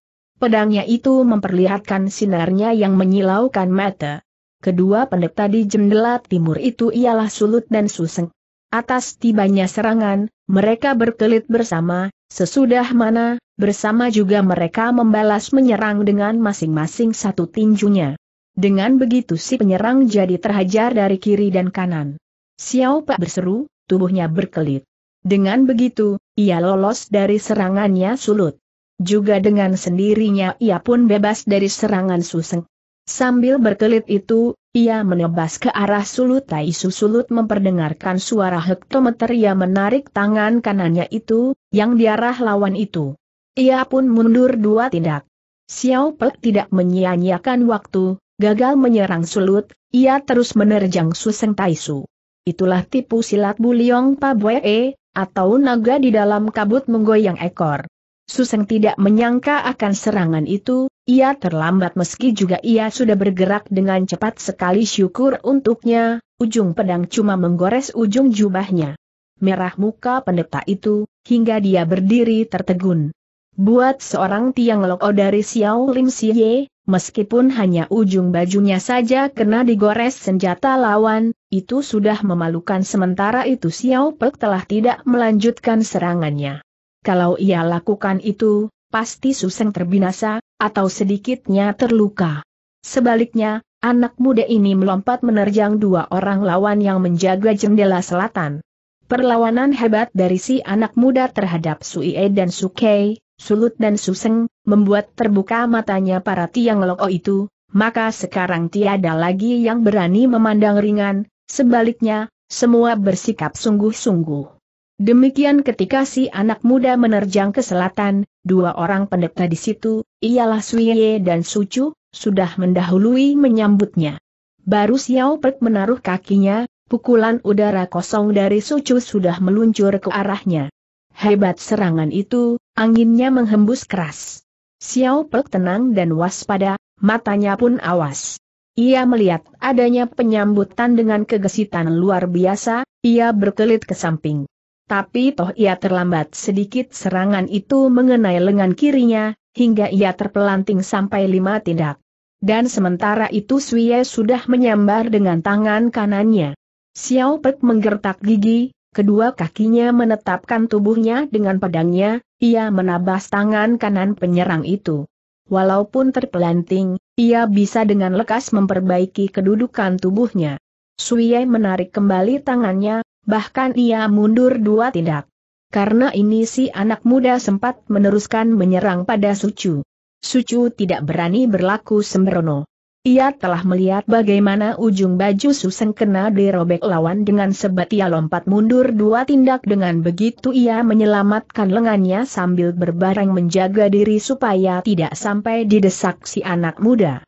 Pedangnya itu memperlihatkan sinarnya yang menyilaukan mata. Kedua pendeta di jendela timur itu ialah Sulut dan Suseng. Atas tibanya serangan, mereka berkelit bersama, sesudah mana, bersama juga mereka membalas menyerang dengan masing-masing satu tinjunya. Dengan begitu si penyerang jadi terhajar dari kiri dan kanan. Xiao Pak berseru, tubuhnya berkelit. Dengan begitu, ia lolos dari serangannya Sulut. Juga dengan sendirinya ia pun bebas dari serangan Suseng. Sambil berkelit itu, ia menebas ke arah sulut Tai sulut memperdengarkan suara hektometer ia menarik tangan kanannya itu, yang diarah lawan itu. Ia pun mundur dua tindak. Xiao Pek tidak menyia-nyiakan waktu, gagal menyerang sulut, ia terus menerjang Suseng Tai Su. Itulah tipu silat Buliong Pabwe, e, atau naga di dalam kabut menggoyang ekor. Suseng tidak menyangka akan serangan itu, ia terlambat meski juga ia sudah bergerak dengan cepat sekali syukur untuknya, ujung pedang cuma menggores ujung jubahnya. Merah muka pendeta itu, hingga dia berdiri tertegun. Buat seorang tiang loko dari Xiao Lim Siye, meskipun hanya ujung bajunya saja kena digores senjata lawan, itu sudah memalukan sementara itu Xiao Pek telah tidak melanjutkan serangannya kalau ia lakukan itu, pasti Suseng terbinasa, atau sedikitnya terluka. Sebaliknya, anak muda ini melompat menerjang dua orang lawan yang menjaga jendela selatan. Perlawanan hebat dari si anak muda terhadap Suie dan Sukei, Sulut dan Suseng, membuat terbuka matanya para tiang loko itu, maka sekarang tiada lagi yang berani memandang ringan, sebaliknya, semua bersikap sungguh-sungguh. Demikian ketika si anak muda menerjang ke selatan, dua orang pendeta di situ, ialah Suye dan Sucu, sudah mendahului menyambutnya. Baru Xiao Pek menaruh kakinya, pukulan udara kosong dari Sucu sudah meluncur ke arahnya. Hebat serangan itu, anginnya menghembus keras. Xiao Pek tenang dan waspada, matanya pun awas. Ia melihat adanya penyambutan dengan kegesitan luar biasa, ia berkelit ke samping tapi toh ia terlambat sedikit serangan itu mengenai lengan kirinya, hingga ia terpelanting sampai lima tindak. Dan sementara itu Suye sudah menyambar dengan tangan kanannya. Xiao Pek menggertak gigi, kedua kakinya menetapkan tubuhnya dengan pedangnya, ia menabas tangan kanan penyerang itu. Walaupun terpelanting, ia bisa dengan lekas memperbaiki kedudukan tubuhnya. Suye menarik kembali tangannya, bahkan ia mundur dua tindak. Karena ini si anak muda sempat meneruskan menyerang pada Sucu. Sucu tidak berani berlaku sembrono. Ia telah melihat bagaimana ujung baju Suseng kena dirobek lawan dengan sebat ia lompat mundur dua tindak dengan begitu ia menyelamatkan lengannya sambil berbareng menjaga diri supaya tidak sampai didesak si anak muda.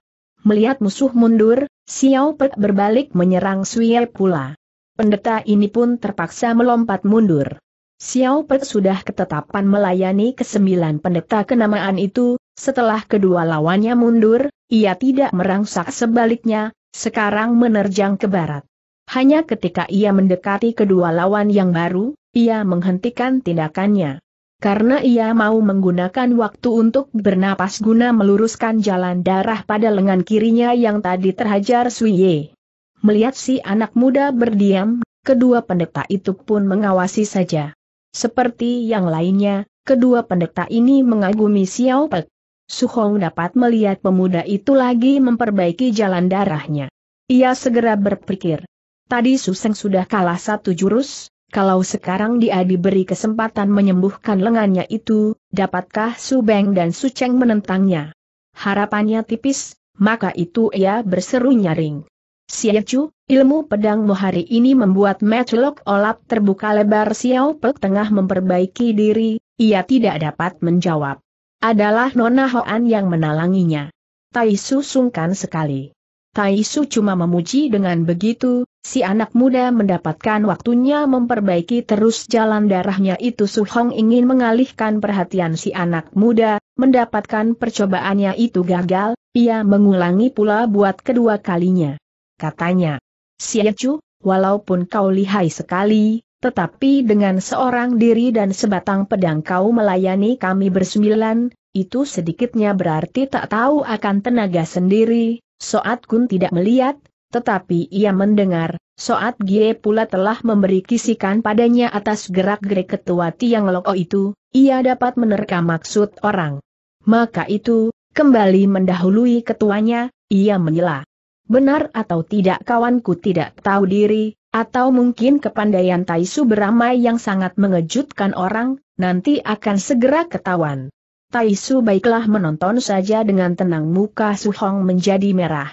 Melihat musuh mundur, Xiao Pek berbalik menyerang Sue pula pendeta ini pun terpaksa melompat mundur. Xiao Pe sudah ketetapan melayani kesembilan pendeta kenamaan itu, setelah kedua lawannya mundur, ia tidak merangsak sebaliknya, sekarang menerjang ke barat. Hanya ketika ia mendekati kedua lawan yang baru, ia menghentikan tindakannya. Karena ia mau menggunakan waktu untuk bernapas guna meluruskan jalan darah pada lengan kirinya yang tadi terhajar Suye. Melihat si anak muda berdiam, kedua pendeta itu pun mengawasi saja. Seperti yang lainnya, kedua pendeta ini mengagumi Xiao Pek. Suhong dapat melihat pemuda itu lagi memperbaiki jalan darahnya. Ia segera berpikir. Tadi Suseng sudah kalah satu jurus, kalau sekarang dia diberi kesempatan menyembuhkan lengannya itu, dapatkah Su Beng dan Su Cheng menentangnya? Harapannya tipis, maka itu ia berseru nyaring. Siacu, ilmu pedangmu hari ini membuat Matchlock Olap terbuka lebar Xiao Pek tengah memperbaiki diri, ia tidak dapat menjawab. Adalah Nona Hoan yang menalanginya. Taisu sungkan sekali. Taisu cuma memuji dengan begitu, si anak muda mendapatkan waktunya memperbaiki terus jalan darahnya itu Su Hong ingin mengalihkan perhatian si anak muda, mendapatkan percobaannya itu gagal, ia mengulangi pula buat kedua kalinya katanya. Siacu, walaupun kau lihai sekali, tetapi dengan seorang diri dan sebatang pedang kau melayani kami bersembilan, itu sedikitnya berarti tak tahu akan tenaga sendiri, Soat Kun tidak melihat, tetapi ia mendengar, Soat Gie pula telah memberi kisikan padanya atas gerak-gerik ketua Tiang Loko itu, ia dapat menerka maksud orang. Maka itu, kembali mendahului ketuanya, ia menyela. Benar atau tidak kawanku tidak tahu diri, atau mungkin kepandaian Taisu beramai yang sangat mengejutkan orang, nanti akan segera ketahuan. Taisu baiklah menonton saja dengan tenang muka Su Hong menjadi merah.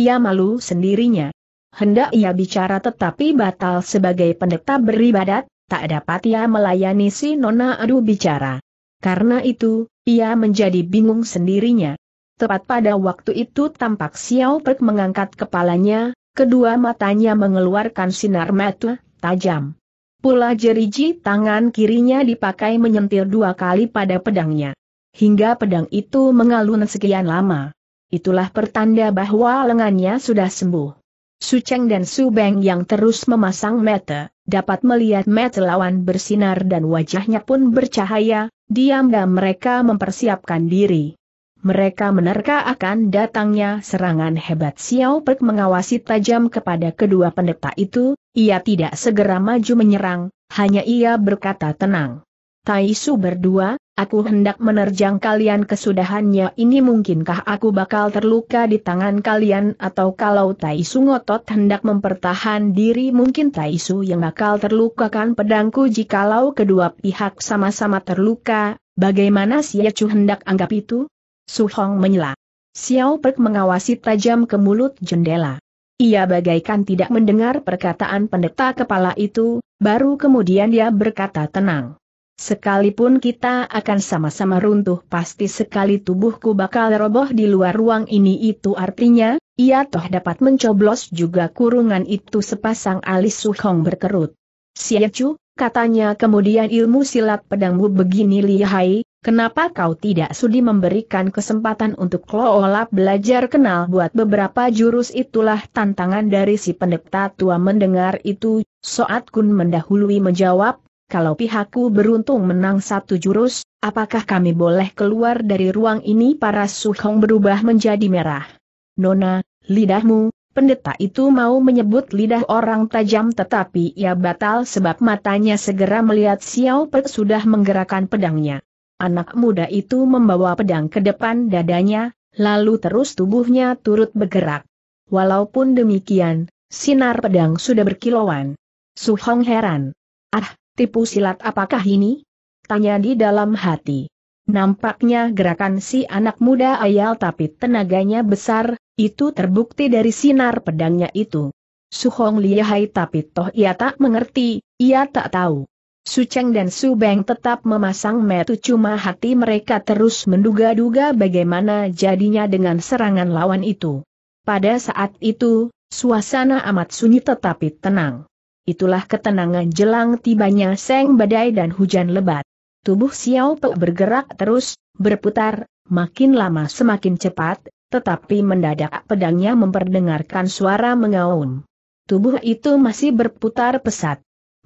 Ia malu sendirinya. Hendak ia bicara tetapi batal sebagai pendeta beribadat, tak dapat ia melayani si Nona Adu bicara. Karena itu, ia menjadi bingung sendirinya. Tepat pada waktu itu tampak Xiao Pek mengangkat kepalanya, kedua matanya mengeluarkan sinar mata, tajam. Pula jeriji tangan kirinya dipakai menyentil dua kali pada pedangnya. Hingga pedang itu mengalun sekian lama. Itulah pertanda bahwa lengannya sudah sembuh. Su Cheng dan Su Beng yang terus memasang mata, dapat melihat mata lawan bersinar dan wajahnya pun bercahaya, diam-diam mereka mempersiapkan diri. Mereka menerka akan datangnya serangan hebat Xiao Pek mengawasi tajam kepada kedua pendeta itu, ia tidak segera maju menyerang, hanya ia berkata tenang. Taisu berdua, aku hendak menerjang kalian kesudahannya ini mungkinkah aku bakal terluka di tangan kalian atau kalau Taisu ngotot hendak mempertahan diri mungkin Taisu yang bakal terlukakan pedangku jikalau kedua pihak sama-sama terluka, bagaimana Siecu hendak anggap itu? Su Hong menyela. Xiao Pek mengawasi tajam ke mulut jendela. Ia bagaikan tidak mendengar perkataan pendeta kepala itu, baru kemudian dia berkata tenang. Sekalipun kita akan sama-sama runtuh pasti sekali tubuhku bakal roboh di luar ruang ini itu artinya, ia toh dapat mencoblos juga kurungan itu sepasang alis Su Hong berkerut. Siacu, katanya kemudian ilmu silat pedangmu begini lihai, Kenapa kau tidak sudi memberikan kesempatan untuk Kloolap belajar kenal buat beberapa jurus itulah tantangan dari si pendeta tua mendengar itu, Soat Kun mendahului menjawab, kalau pihakku beruntung menang satu jurus, apakah kami boleh keluar dari ruang ini para suhong berubah menjadi merah? Nona, lidahmu, Pendeta itu mau menyebut lidah orang tajam tetapi ia batal sebab matanya segera melihat Xiao Pe sudah menggerakkan pedangnya. Anak muda itu membawa pedang ke depan dadanya, lalu terus tubuhnya turut bergerak. Walaupun demikian, sinar pedang sudah berkilauan. Suhong heran. Ah, tipu silat apakah ini? Tanya di dalam hati. Nampaknya gerakan si anak muda ayal tapi tenaganya besar, itu terbukti dari sinar pedangnya itu. Suhong lihai tapi toh ia tak mengerti, ia tak tahu. Su Cheng dan Su Beng tetap memasang metu cuma hati mereka terus menduga-duga bagaimana jadinya dengan serangan lawan itu. Pada saat itu, suasana amat sunyi tetapi tenang. Itulah ketenangan jelang tibanya seng badai dan hujan lebat. Tubuh Xiao Pe bergerak terus, berputar, makin lama semakin cepat, tetapi mendadak pedangnya memperdengarkan suara mengaum. Tubuh itu masih berputar pesat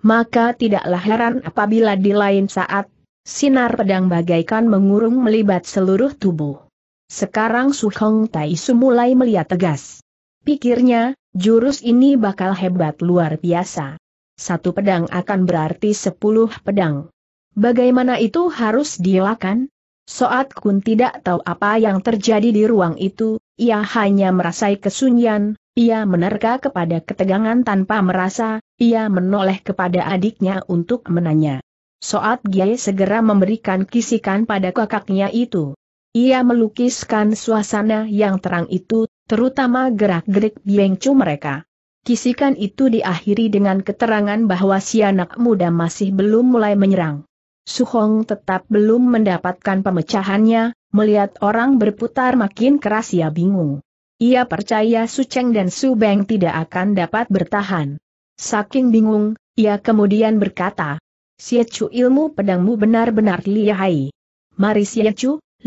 maka tidaklah heran apabila di lain saat, sinar pedang bagaikan mengurung melibat seluruh tubuh. Sekarang Su Hong Tai mulai melihat tegas. Pikirnya, jurus ini bakal hebat luar biasa. Satu pedang akan berarti sepuluh pedang. Bagaimana itu harus dilakukan? Soat Kun tidak tahu apa yang terjadi di ruang itu, ia hanya merasai kesunyian, ia menerka kepada ketegangan tanpa merasa, ia menoleh kepada adiknya untuk menanya. Soat Gie segera memberikan kisikan pada kakaknya itu. Ia melukiskan suasana yang terang itu, terutama gerak-gerik Biengcu mereka. Kisikan itu diakhiri dengan keterangan bahwa si anak muda masih belum mulai menyerang. Suhong tetap belum mendapatkan pemecahannya, melihat orang berputar makin keras ia bingung. Ia percaya Su Cheng dan Su Beng tidak akan dapat bertahan. Saking bingung, ia kemudian berkata, Chu ilmu pedangmu benar-benar lihai. Mari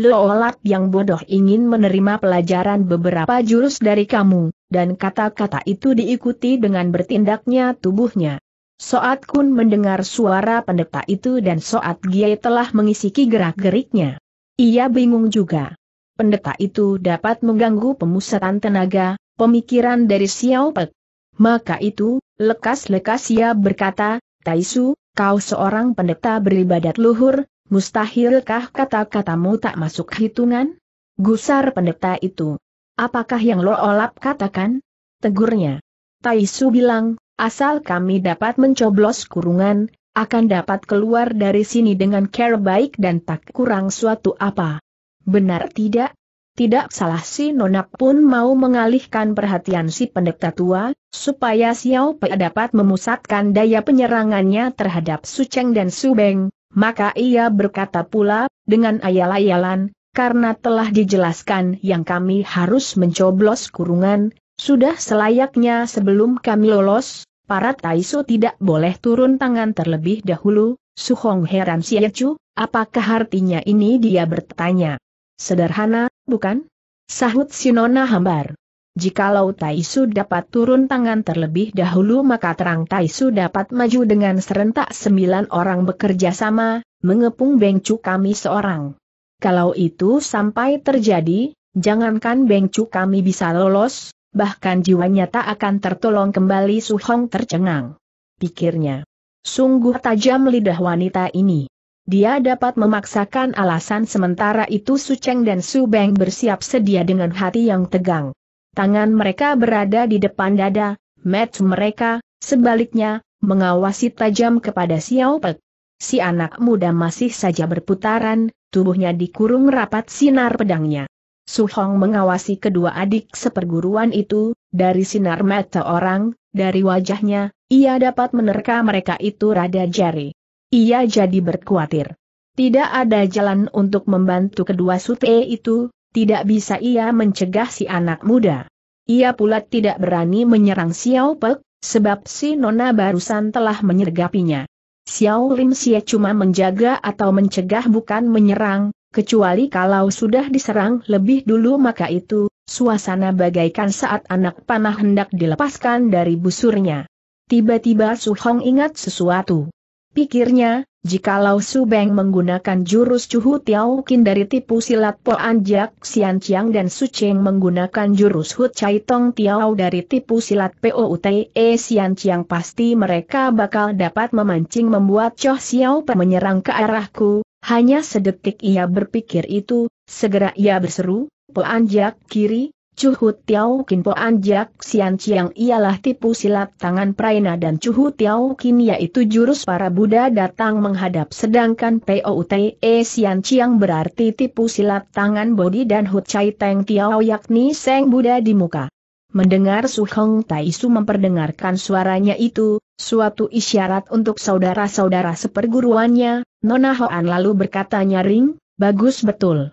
lo olat yang bodoh ingin menerima pelajaran beberapa jurus dari kamu, dan kata-kata itu diikuti dengan bertindaknya tubuhnya. Soat Kun mendengar suara pendeta itu dan Soat Giai telah mengisiki gerak-geriknya. Ia bingung juga pendeta itu dapat mengganggu pemusatan tenaga, pemikiran dari Xiao Pek. Maka itu, lekas-lekas ia berkata, Taisu, kau seorang pendeta beribadat luhur, mustahilkah kata-katamu tak masuk hitungan? Gusar pendeta itu. Apakah yang lo olap katakan? Tegurnya. Taisu bilang, asal kami dapat mencoblos kurungan, akan dapat keluar dari sini dengan care baik dan tak kurang suatu apa. Benar tidak? Tidak salah si Nona pun mau mengalihkan perhatian si pendekta tua, supaya Xiao Pe dapat memusatkan daya penyerangannya terhadap Su Cheng dan Su Beng, maka ia berkata pula, dengan ayal-ayalan, karena telah dijelaskan yang kami harus mencoblos kurungan, sudah selayaknya sebelum kami lolos, para Taiso tidak boleh turun tangan terlebih dahulu, Su Hong heran si Yechu, apakah artinya ini dia bertanya. Sederhana, bukan? Sahut Sinona hambar. Jikalau Taisu dapat turun tangan terlebih dahulu maka terang Taisu dapat maju dengan serentak sembilan orang bekerja sama, mengepung Bengcu kami seorang. Kalau itu sampai terjadi, jangankan Bengcu kami bisa lolos, bahkan jiwanya tak akan tertolong kembali Suhong tercengang. Pikirnya. Sungguh tajam lidah wanita ini dia dapat memaksakan alasan sementara itu Su Cheng dan Su Beng bersiap sedia dengan hati yang tegang. Tangan mereka berada di depan dada, match mereka, sebaliknya, mengawasi tajam kepada Xiao Pek. Si anak muda masih saja berputaran, tubuhnya dikurung rapat sinar pedangnya. Su Hong mengawasi kedua adik seperguruan itu, dari sinar mata orang, dari wajahnya, ia dapat menerka mereka itu rada jari. Ia jadi berkhawatir. Tidak ada jalan untuk membantu kedua sute itu, tidak bisa ia mencegah si anak muda. Ia pula tidak berani menyerang Xiao Pek, sebab si nona barusan telah menyergapinya. Xiao Lim Xie cuma menjaga atau mencegah bukan menyerang, kecuali kalau sudah diserang lebih dulu maka itu, suasana bagaikan saat anak panah hendak dilepaskan dari busurnya. Tiba-tiba Su Hong ingat sesuatu. Pikirnya, jikalau Subeng menggunakan jurus Hu Tiao Kin dari tipu silat Po Anjak Xian Chiang dan Su Cheng menggunakan jurus Hu Chai Tong Tiao dari tipu silat Po POUTE Xian Chiang pasti mereka bakal dapat memancing membuat Choh Xiao Pe menyerang ke arahku, hanya sedetik ia berpikir itu, segera ia berseru, Po Anjak kiri, Chu Tiao Kin Po Anjak Sian Chiang ialah tipu silat tangan Praina dan Chu Tiao Kin yaitu jurus para Buddha datang menghadap sedangkan POUTE Sian Chiang berarti tipu silat tangan Bodi dan Hu Chai Teng tiau yakni Seng Buddha di muka. Mendengar Su Hong Tai Su memperdengarkan suaranya itu, suatu isyarat untuk saudara-saudara seperguruannya, Nona Hoan lalu berkata nyaring, bagus betul.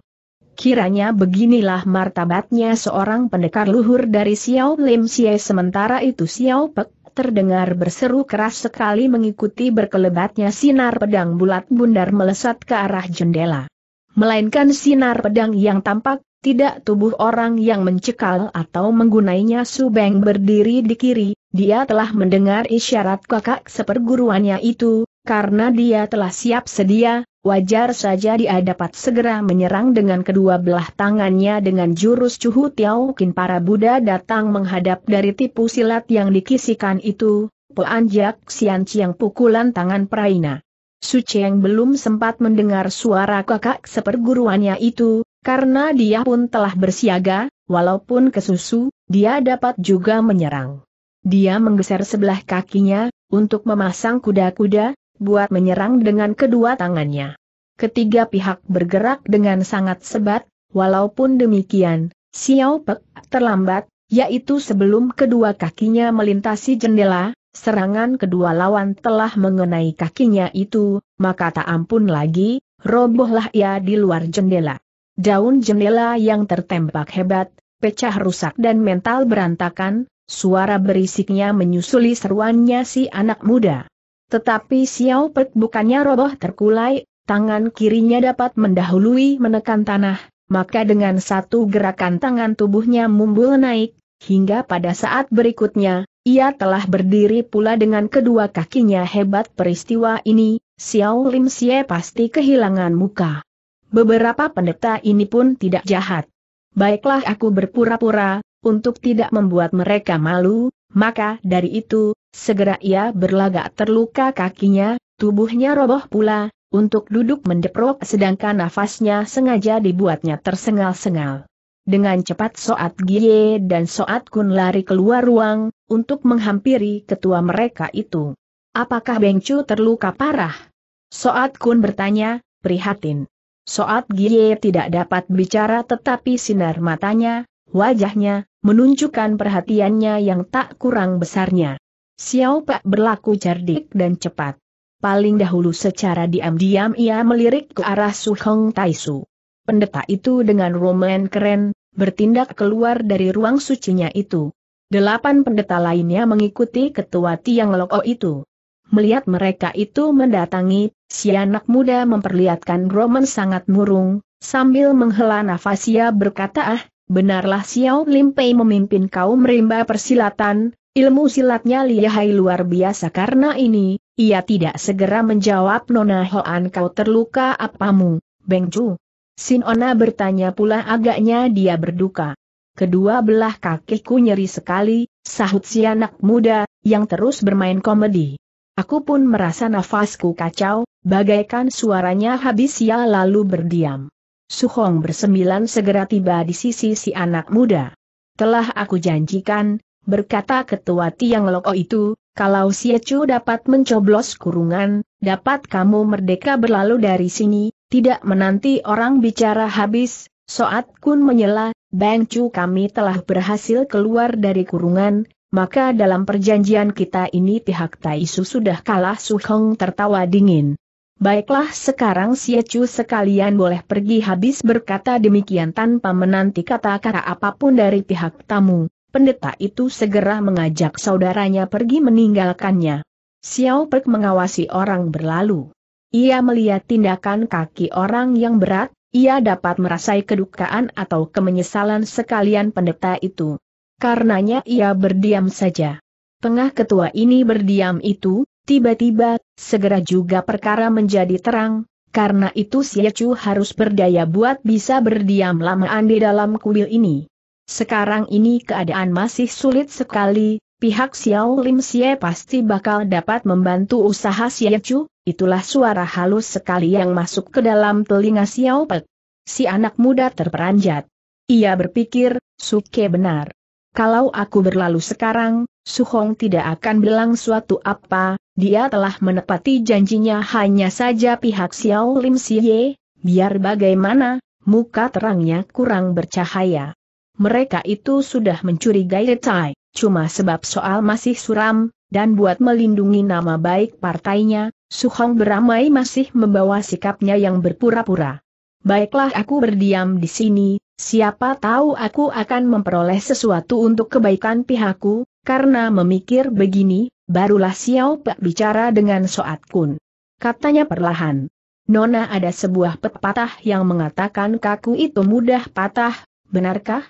Kiranya beginilah martabatnya seorang pendekar luhur dari Xiao Lim Xie sementara itu Xiao Pek terdengar berseru keras sekali mengikuti berkelebatnya sinar pedang bulat bundar melesat ke arah jendela. Melainkan sinar pedang yang tampak, tidak tubuh orang yang mencekal atau menggunainya Subeng berdiri di kiri, dia telah mendengar isyarat kakak seperguruannya itu, karena dia telah siap sedia, wajar saja dia dapat segera menyerang dengan kedua belah tangannya dengan jurus Cuhu Tiao Kin para Buddha datang menghadap dari tipu silat yang dikisikan itu, Peanjak Sian Chiang pukulan tangan Praina. Su Cheng belum sempat mendengar suara kakak seperguruannya itu, karena dia pun telah bersiaga, walaupun kesusu, dia dapat juga menyerang. Dia menggeser sebelah kakinya, untuk memasang kuda-kuda, buat menyerang dengan kedua tangannya. Ketiga pihak bergerak dengan sangat sebat, walaupun demikian, Xiao Pe, terlambat, yaitu sebelum kedua kakinya melintasi jendela, serangan kedua lawan telah mengenai kakinya itu, maka tak ampun lagi, robohlah ia di luar jendela. Daun jendela yang tertembak hebat, pecah rusak dan mental berantakan, suara berisiknya menyusuli seruannya si anak muda. Tetapi Xiao Pek bukannya roboh terkulai, tangan kirinya dapat mendahului menekan tanah, maka dengan satu gerakan tangan tubuhnya mumbul naik, hingga pada saat berikutnya, ia telah berdiri pula dengan kedua kakinya hebat peristiwa ini, Xiao Lim Xie pasti kehilangan muka. Beberapa pendeta ini pun tidak jahat. Baiklah aku berpura-pura, untuk tidak membuat mereka malu, maka dari itu, Segera ia berlagak terluka kakinya, tubuhnya roboh pula, untuk duduk mendeprok sedangkan nafasnya sengaja dibuatnya tersengal-sengal. Dengan cepat Soat Gie dan Soat Kun lari keluar ruang, untuk menghampiri ketua mereka itu. Apakah Bengcu terluka parah? Soat Kun bertanya, prihatin. Soat Gie tidak dapat bicara tetapi sinar matanya, wajahnya, menunjukkan perhatiannya yang tak kurang besarnya. Xiao Pak berlaku cerdik dan cepat. Paling dahulu secara diam-diam ia melirik ke arah Su Hong Taisu. Pendeta itu dengan roman keren, bertindak keluar dari ruang sucinya itu. Delapan pendeta lainnya mengikuti ketua Tiang Loko itu. Melihat mereka itu mendatangi, si anak muda memperlihatkan roman sangat murung, sambil menghela nafas ia berkata ah, benarlah Xiao Limpei memimpin kaum rimba persilatan, Ilmu silatnya lihai luar biasa karena ini, ia tidak segera menjawab Nona Hoan kau terluka apamu, Beng Chu. Sinona bertanya pula agaknya dia berduka. Kedua belah kakiku nyeri sekali, sahut si anak muda, yang terus bermain komedi. Aku pun merasa nafasku kacau, bagaikan suaranya habis ia lalu berdiam. Suhong bersembilan segera tiba di sisi si anak muda. Telah aku janjikan, berkata ketua Tiang Loko itu, kalau si Ecu dapat mencoblos kurungan, dapat kamu merdeka berlalu dari sini, tidak menanti orang bicara habis, Soat Kun menyela, Bang Chu kami telah berhasil keluar dari kurungan, maka dalam perjanjian kita ini pihak Taisu sudah kalah Su Hong tertawa dingin. Baiklah sekarang si Ecu sekalian boleh pergi habis berkata demikian tanpa menanti kata-kata apapun dari pihak tamu pendeta itu segera mengajak saudaranya pergi meninggalkannya. Xiao Pek mengawasi orang berlalu. Ia melihat tindakan kaki orang yang berat, ia dapat merasai kedukaan atau kemenyesalan sekalian pendeta itu. Karenanya ia berdiam saja. Tengah ketua ini berdiam itu, tiba-tiba, segera juga perkara menjadi terang, karena itu Chu harus berdaya buat bisa berdiam lamaan di dalam kuil ini. Sekarang ini keadaan masih sulit sekali, pihak Xiao Lim Xie pasti bakal dapat membantu usaha Xie Chu, itulah suara halus sekali yang masuk ke dalam telinga Xiao Pek. Si anak muda terperanjat. Ia berpikir, Suke benar. Kalau aku berlalu sekarang, Su Hong tidak akan bilang suatu apa, dia telah menepati janjinya hanya saja pihak Xiao Lim Xie, biar bagaimana, muka terangnya kurang bercahaya mereka itu sudah mencurigai Retai, cuma sebab soal masih suram, dan buat melindungi nama baik partainya, Suhong beramai masih membawa sikapnya yang berpura-pura. Baiklah aku berdiam di sini, siapa tahu aku akan memperoleh sesuatu untuk kebaikan pihakku, karena memikir begini, barulah Xiao Pak bicara dengan Soat Kun. Katanya perlahan. Nona ada sebuah pepatah yang mengatakan kaku itu mudah patah, benarkah?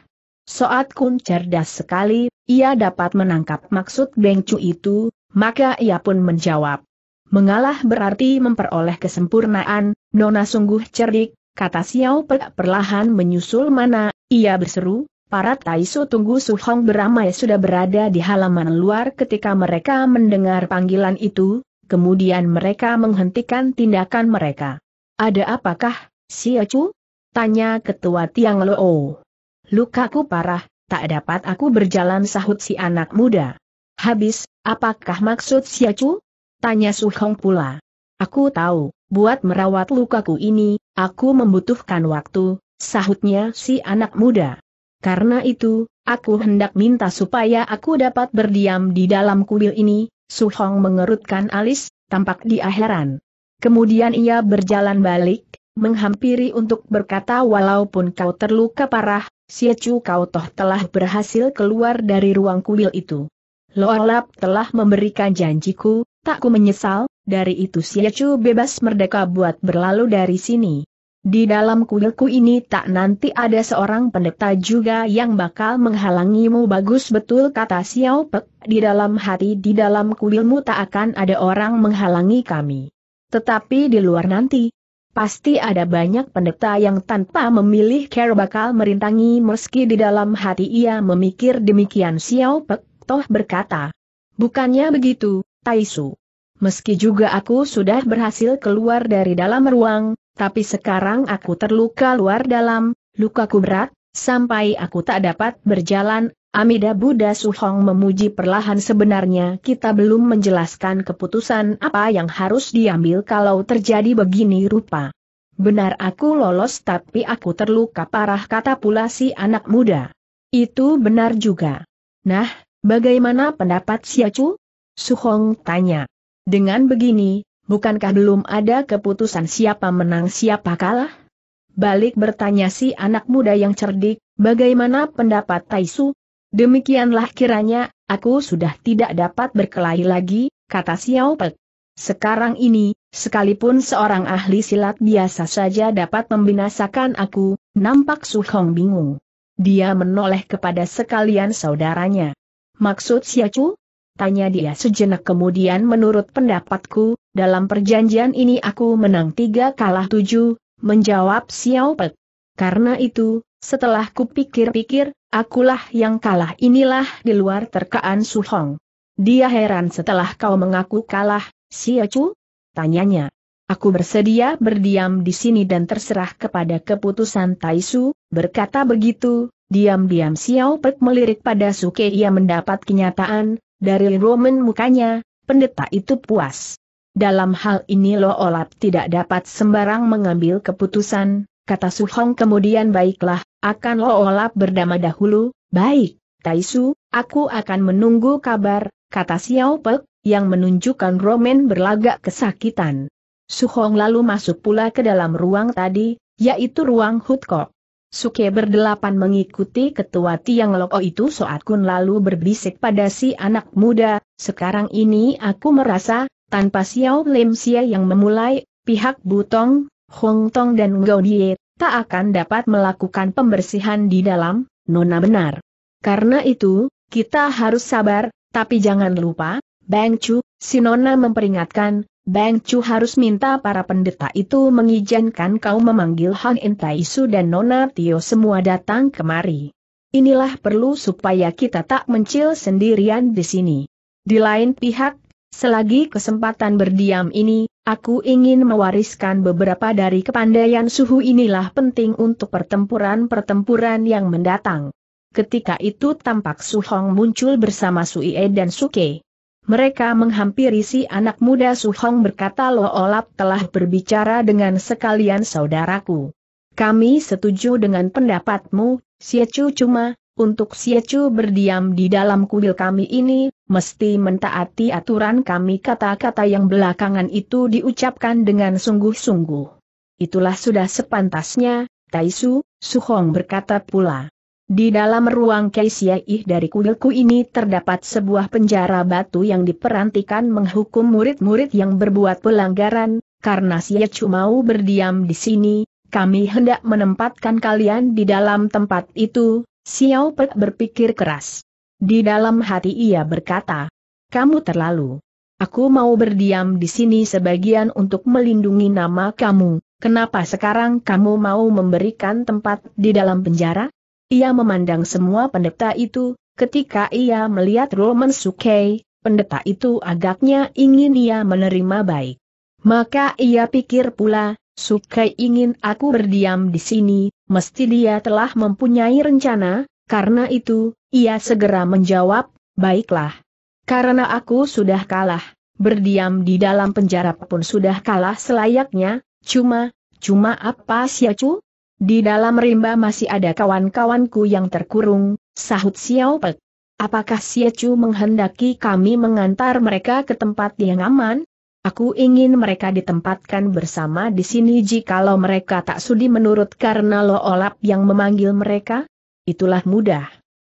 Soat Kun cerdas sekali, ia dapat menangkap maksud Beng Cu itu, maka ia pun menjawab. Mengalah berarti memperoleh kesempurnaan, Nona sungguh cerdik, kata Xiao Pe perlahan menyusul mana, ia berseru, para Taisu tunggu Suhong beramai sudah berada di halaman luar ketika mereka mendengar panggilan itu, kemudian mereka menghentikan tindakan mereka. Ada apakah, Xiao Chu? Tanya ketua Tiang Loo lukaku parah, tak dapat aku berjalan sahut si anak muda. Habis, apakah maksud Siacu? Tanya Su Hong pula. Aku tahu, buat merawat lukaku ini, aku membutuhkan waktu, sahutnya si anak muda. Karena itu, aku hendak minta supaya aku dapat berdiam di dalam kuil ini, Su Hong mengerutkan alis, tampak dia heran. Kemudian ia berjalan balik, menghampiri untuk berkata walaupun kau terluka parah, Siacu kau toh telah berhasil keluar dari ruang kuil itu. Loalap telah memberikan janjiku, tak ku menyesal, dari itu Siacu bebas merdeka buat berlalu dari sini. Di dalam kuilku ini tak nanti ada seorang pendeta juga yang bakal menghalangimu bagus betul kata Xiao Pek, di dalam hati di dalam kuilmu tak akan ada orang menghalangi kami. Tetapi di luar nanti, Pasti ada banyak pendeta yang tanpa memilih care bakal merintangi meski di dalam hati ia memikir demikian Xiao Pek Toh berkata. Bukannya begitu, Taisu. Meski juga aku sudah berhasil keluar dari dalam ruang, tapi sekarang aku terluka luar dalam, lukaku berat, sampai aku tak dapat berjalan, Amida Buddha Suhong memuji perlahan sebenarnya kita belum menjelaskan keputusan apa yang harus diambil kalau terjadi begini rupa. Benar aku lolos tapi aku terluka parah kata pula si anak muda. Itu benar juga. Nah, bagaimana pendapat Siacu? Suhong tanya. Dengan begini, bukankah belum ada keputusan siapa menang siapa kalah? Balik bertanya si anak muda yang cerdik, bagaimana pendapat Taisu? Demikianlah kiranya, aku sudah tidak dapat berkelahi lagi, kata Xiao Pek. Sekarang ini, sekalipun seorang ahli silat biasa saja dapat membinasakan aku, nampak Su Hong bingung. Dia menoleh kepada sekalian saudaranya. Maksud Siacu? Tanya dia sejenak kemudian menurut pendapatku, dalam perjanjian ini aku menang tiga kalah tujuh, menjawab Xiao Pek. Karena itu, setelah kupikir-pikir, akulah yang kalah inilah di luar terkaan Hong. Dia heran setelah kau mengaku kalah, si Chu? Tanyanya. Aku bersedia berdiam di sini dan terserah kepada keputusan Taisu, berkata begitu, diam-diam Xiao Pek melirik pada Suke ia mendapat kenyataan, dari Roman mukanya, pendeta itu puas. Dalam hal ini Lo Olap tidak dapat sembarang mengambil keputusan, kata Su Hong kemudian baiklah, akan lo olap berdama dahulu, baik, Tai Su, aku akan menunggu kabar, kata Xiao Pek, yang menunjukkan Roman berlagak kesakitan. Su Hong lalu masuk pula ke dalam ruang tadi, yaitu ruang Su Ke berdelapan mengikuti ketua Tiang Loko oh itu saat Kun lalu berbisik pada si anak muda, sekarang ini aku merasa, tanpa Xiao Lim Sia yang memulai, pihak Butong, Hong Tong dan Gaudie tak akan dapat melakukan pembersihan di dalam, Nona benar. Karena itu, kita harus sabar, tapi jangan lupa, Bang Chu, si Nona memperingatkan, Bang Chu harus minta para pendeta itu mengizinkan kau memanggil Han Su dan Nona Tio semua datang kemari. Inilah perlu supaya kita tak mencil sendirian di sini. Di lain pihak, Selagi kesempatan berdiam ini, aku ingin mewariskan beberapa dari kepandaian suhu inilah penting untuk pertempuran-pertempuran yang mendatang. Ketika itu tampak Su Hong muncul bersama e Su Ie dan Suke. Mereka menghampiri si anak muda Su Hong berkata Lo Olap telah berbicara dengan sekalian saudaraku. Kami setuju dengan pendapatmu, Siecu cuma, untuk Siecu berdiam di dalam kuil kami ini, mesti mentaati aturan kami kata-kata yang belakangan itu diucapkan dengan sungguh-sungguh. Itulah sudah sepantasnya, Taisu, Suhong berkata pula. Di dalam ruang Keisiaih dari kuilku ini terdapat sebuah penjara batu yang diperantikan menghukum murid-murid yang berbuat pelanggaran, karena Siecu mau berdiam di sini, kami hendak menempatkan kalian di dalam tempat itu, Xiao Pek berpikir keras. Di dalam hati ia berkata, kamu terlalu. Aku mau berdiam di sini sebagian untuk melindungi nama kamu, kenapa sekarang kamu mau memberikan tempat di dalam penjara? Ia memandang semua pendeta itu, ketika ia melihat Roman Sukei, pendeta itu agaknya ingin ia menerima baik. Maka ia pikir pula, Sukai ingin aku berdiam di sini, mesti dia telah mempunyai rencana, karena itu, ia segera menjawab, baiklah. Karena aku sudah kalah, berdiam di dalam penjara pun sudah kalah selayaknya, cuma, cuma apa Siacu? Di dalam rimba masih ada kawan-kawanku yang terkurung, sahut Xiao Pek. Apakah Siacu menghendaki kami mengantar mereka ke tempat yang aman? Aku ingin mereka ditempatkan bersama di sini jikalau mereka tak sudi menurut karena Lo Olap yang memanggil mereka? itulah mudah.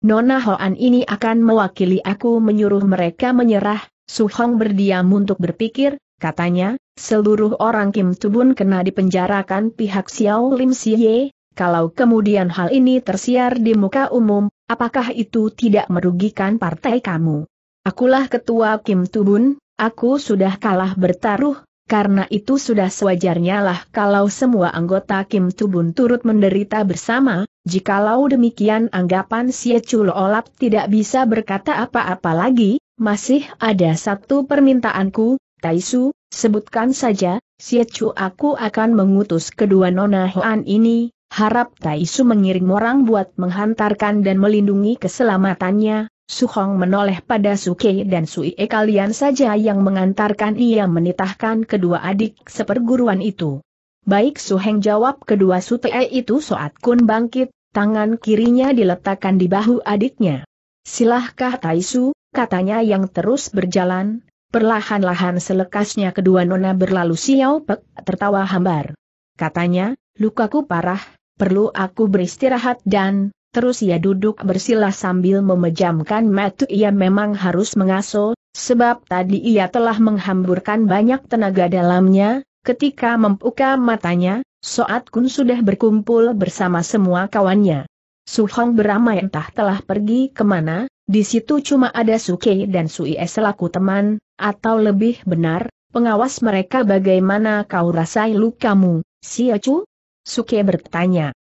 Nona Hoan ini akan mewakili aku menyuruh mereka menyerah, Su Hong berdiam untuk berpikir, katanya, seluruh orang Kim Tubun kena dipenjarakan pihak Xiao Lim Siye, kalau kemudian hal ini tersiar di muka umum, apakah itu tidak merugikan partai kamu? Akulah ketua Kim Tubun, aku sudah kalah bertaruh, karena itu sudah sewajarnya lah kalau semua anggota Kim Tubun turut menderita bersama, Jikalau demikian anggapan si Chulo Olap tidak bisa berkata apa-apa lagi, masih ada satu permintaanku, Taisu, sebutkan saja, si Chu aku akan mengutus kedua nona Hoan ini, harap Taisu mengirim orang buat menghantarkan dan melindungi keselamatannya, Su Hong menoleh pada Suke dan Sui e kalian saja yang mengantarkan ia menitahkan kedua adik seperguruan itu. Baik Suheng jawab kedua Te itu saat kun bangkit, tangan kirinya diletakkan di bahu adiknya. Silahkah Taisu, katanya yang terus berjalan, perlahan-lahan selekasnya kedua nona berlalu siau Pek tertawa hambar. Katanya, lukaku parah, perlu aku beristirahat dan, terus ia duduk bersila sambil memejamkan mata ia memang harus mengasuh, sebab tadi ia telah menghamburkan banyak tenaga dalamnya, ketika membuka matanya, Soat Kun sudah berkumpul bersama semua kawannya. Su Hong beramai entah telah pergi kemana, di situ cuma ada Su Ke dan Su Ie selaku teman, atau lebih benar, pengawas mereka bagaimana kau rasai lukamu, Xiao Chu? Su Ke bertanya.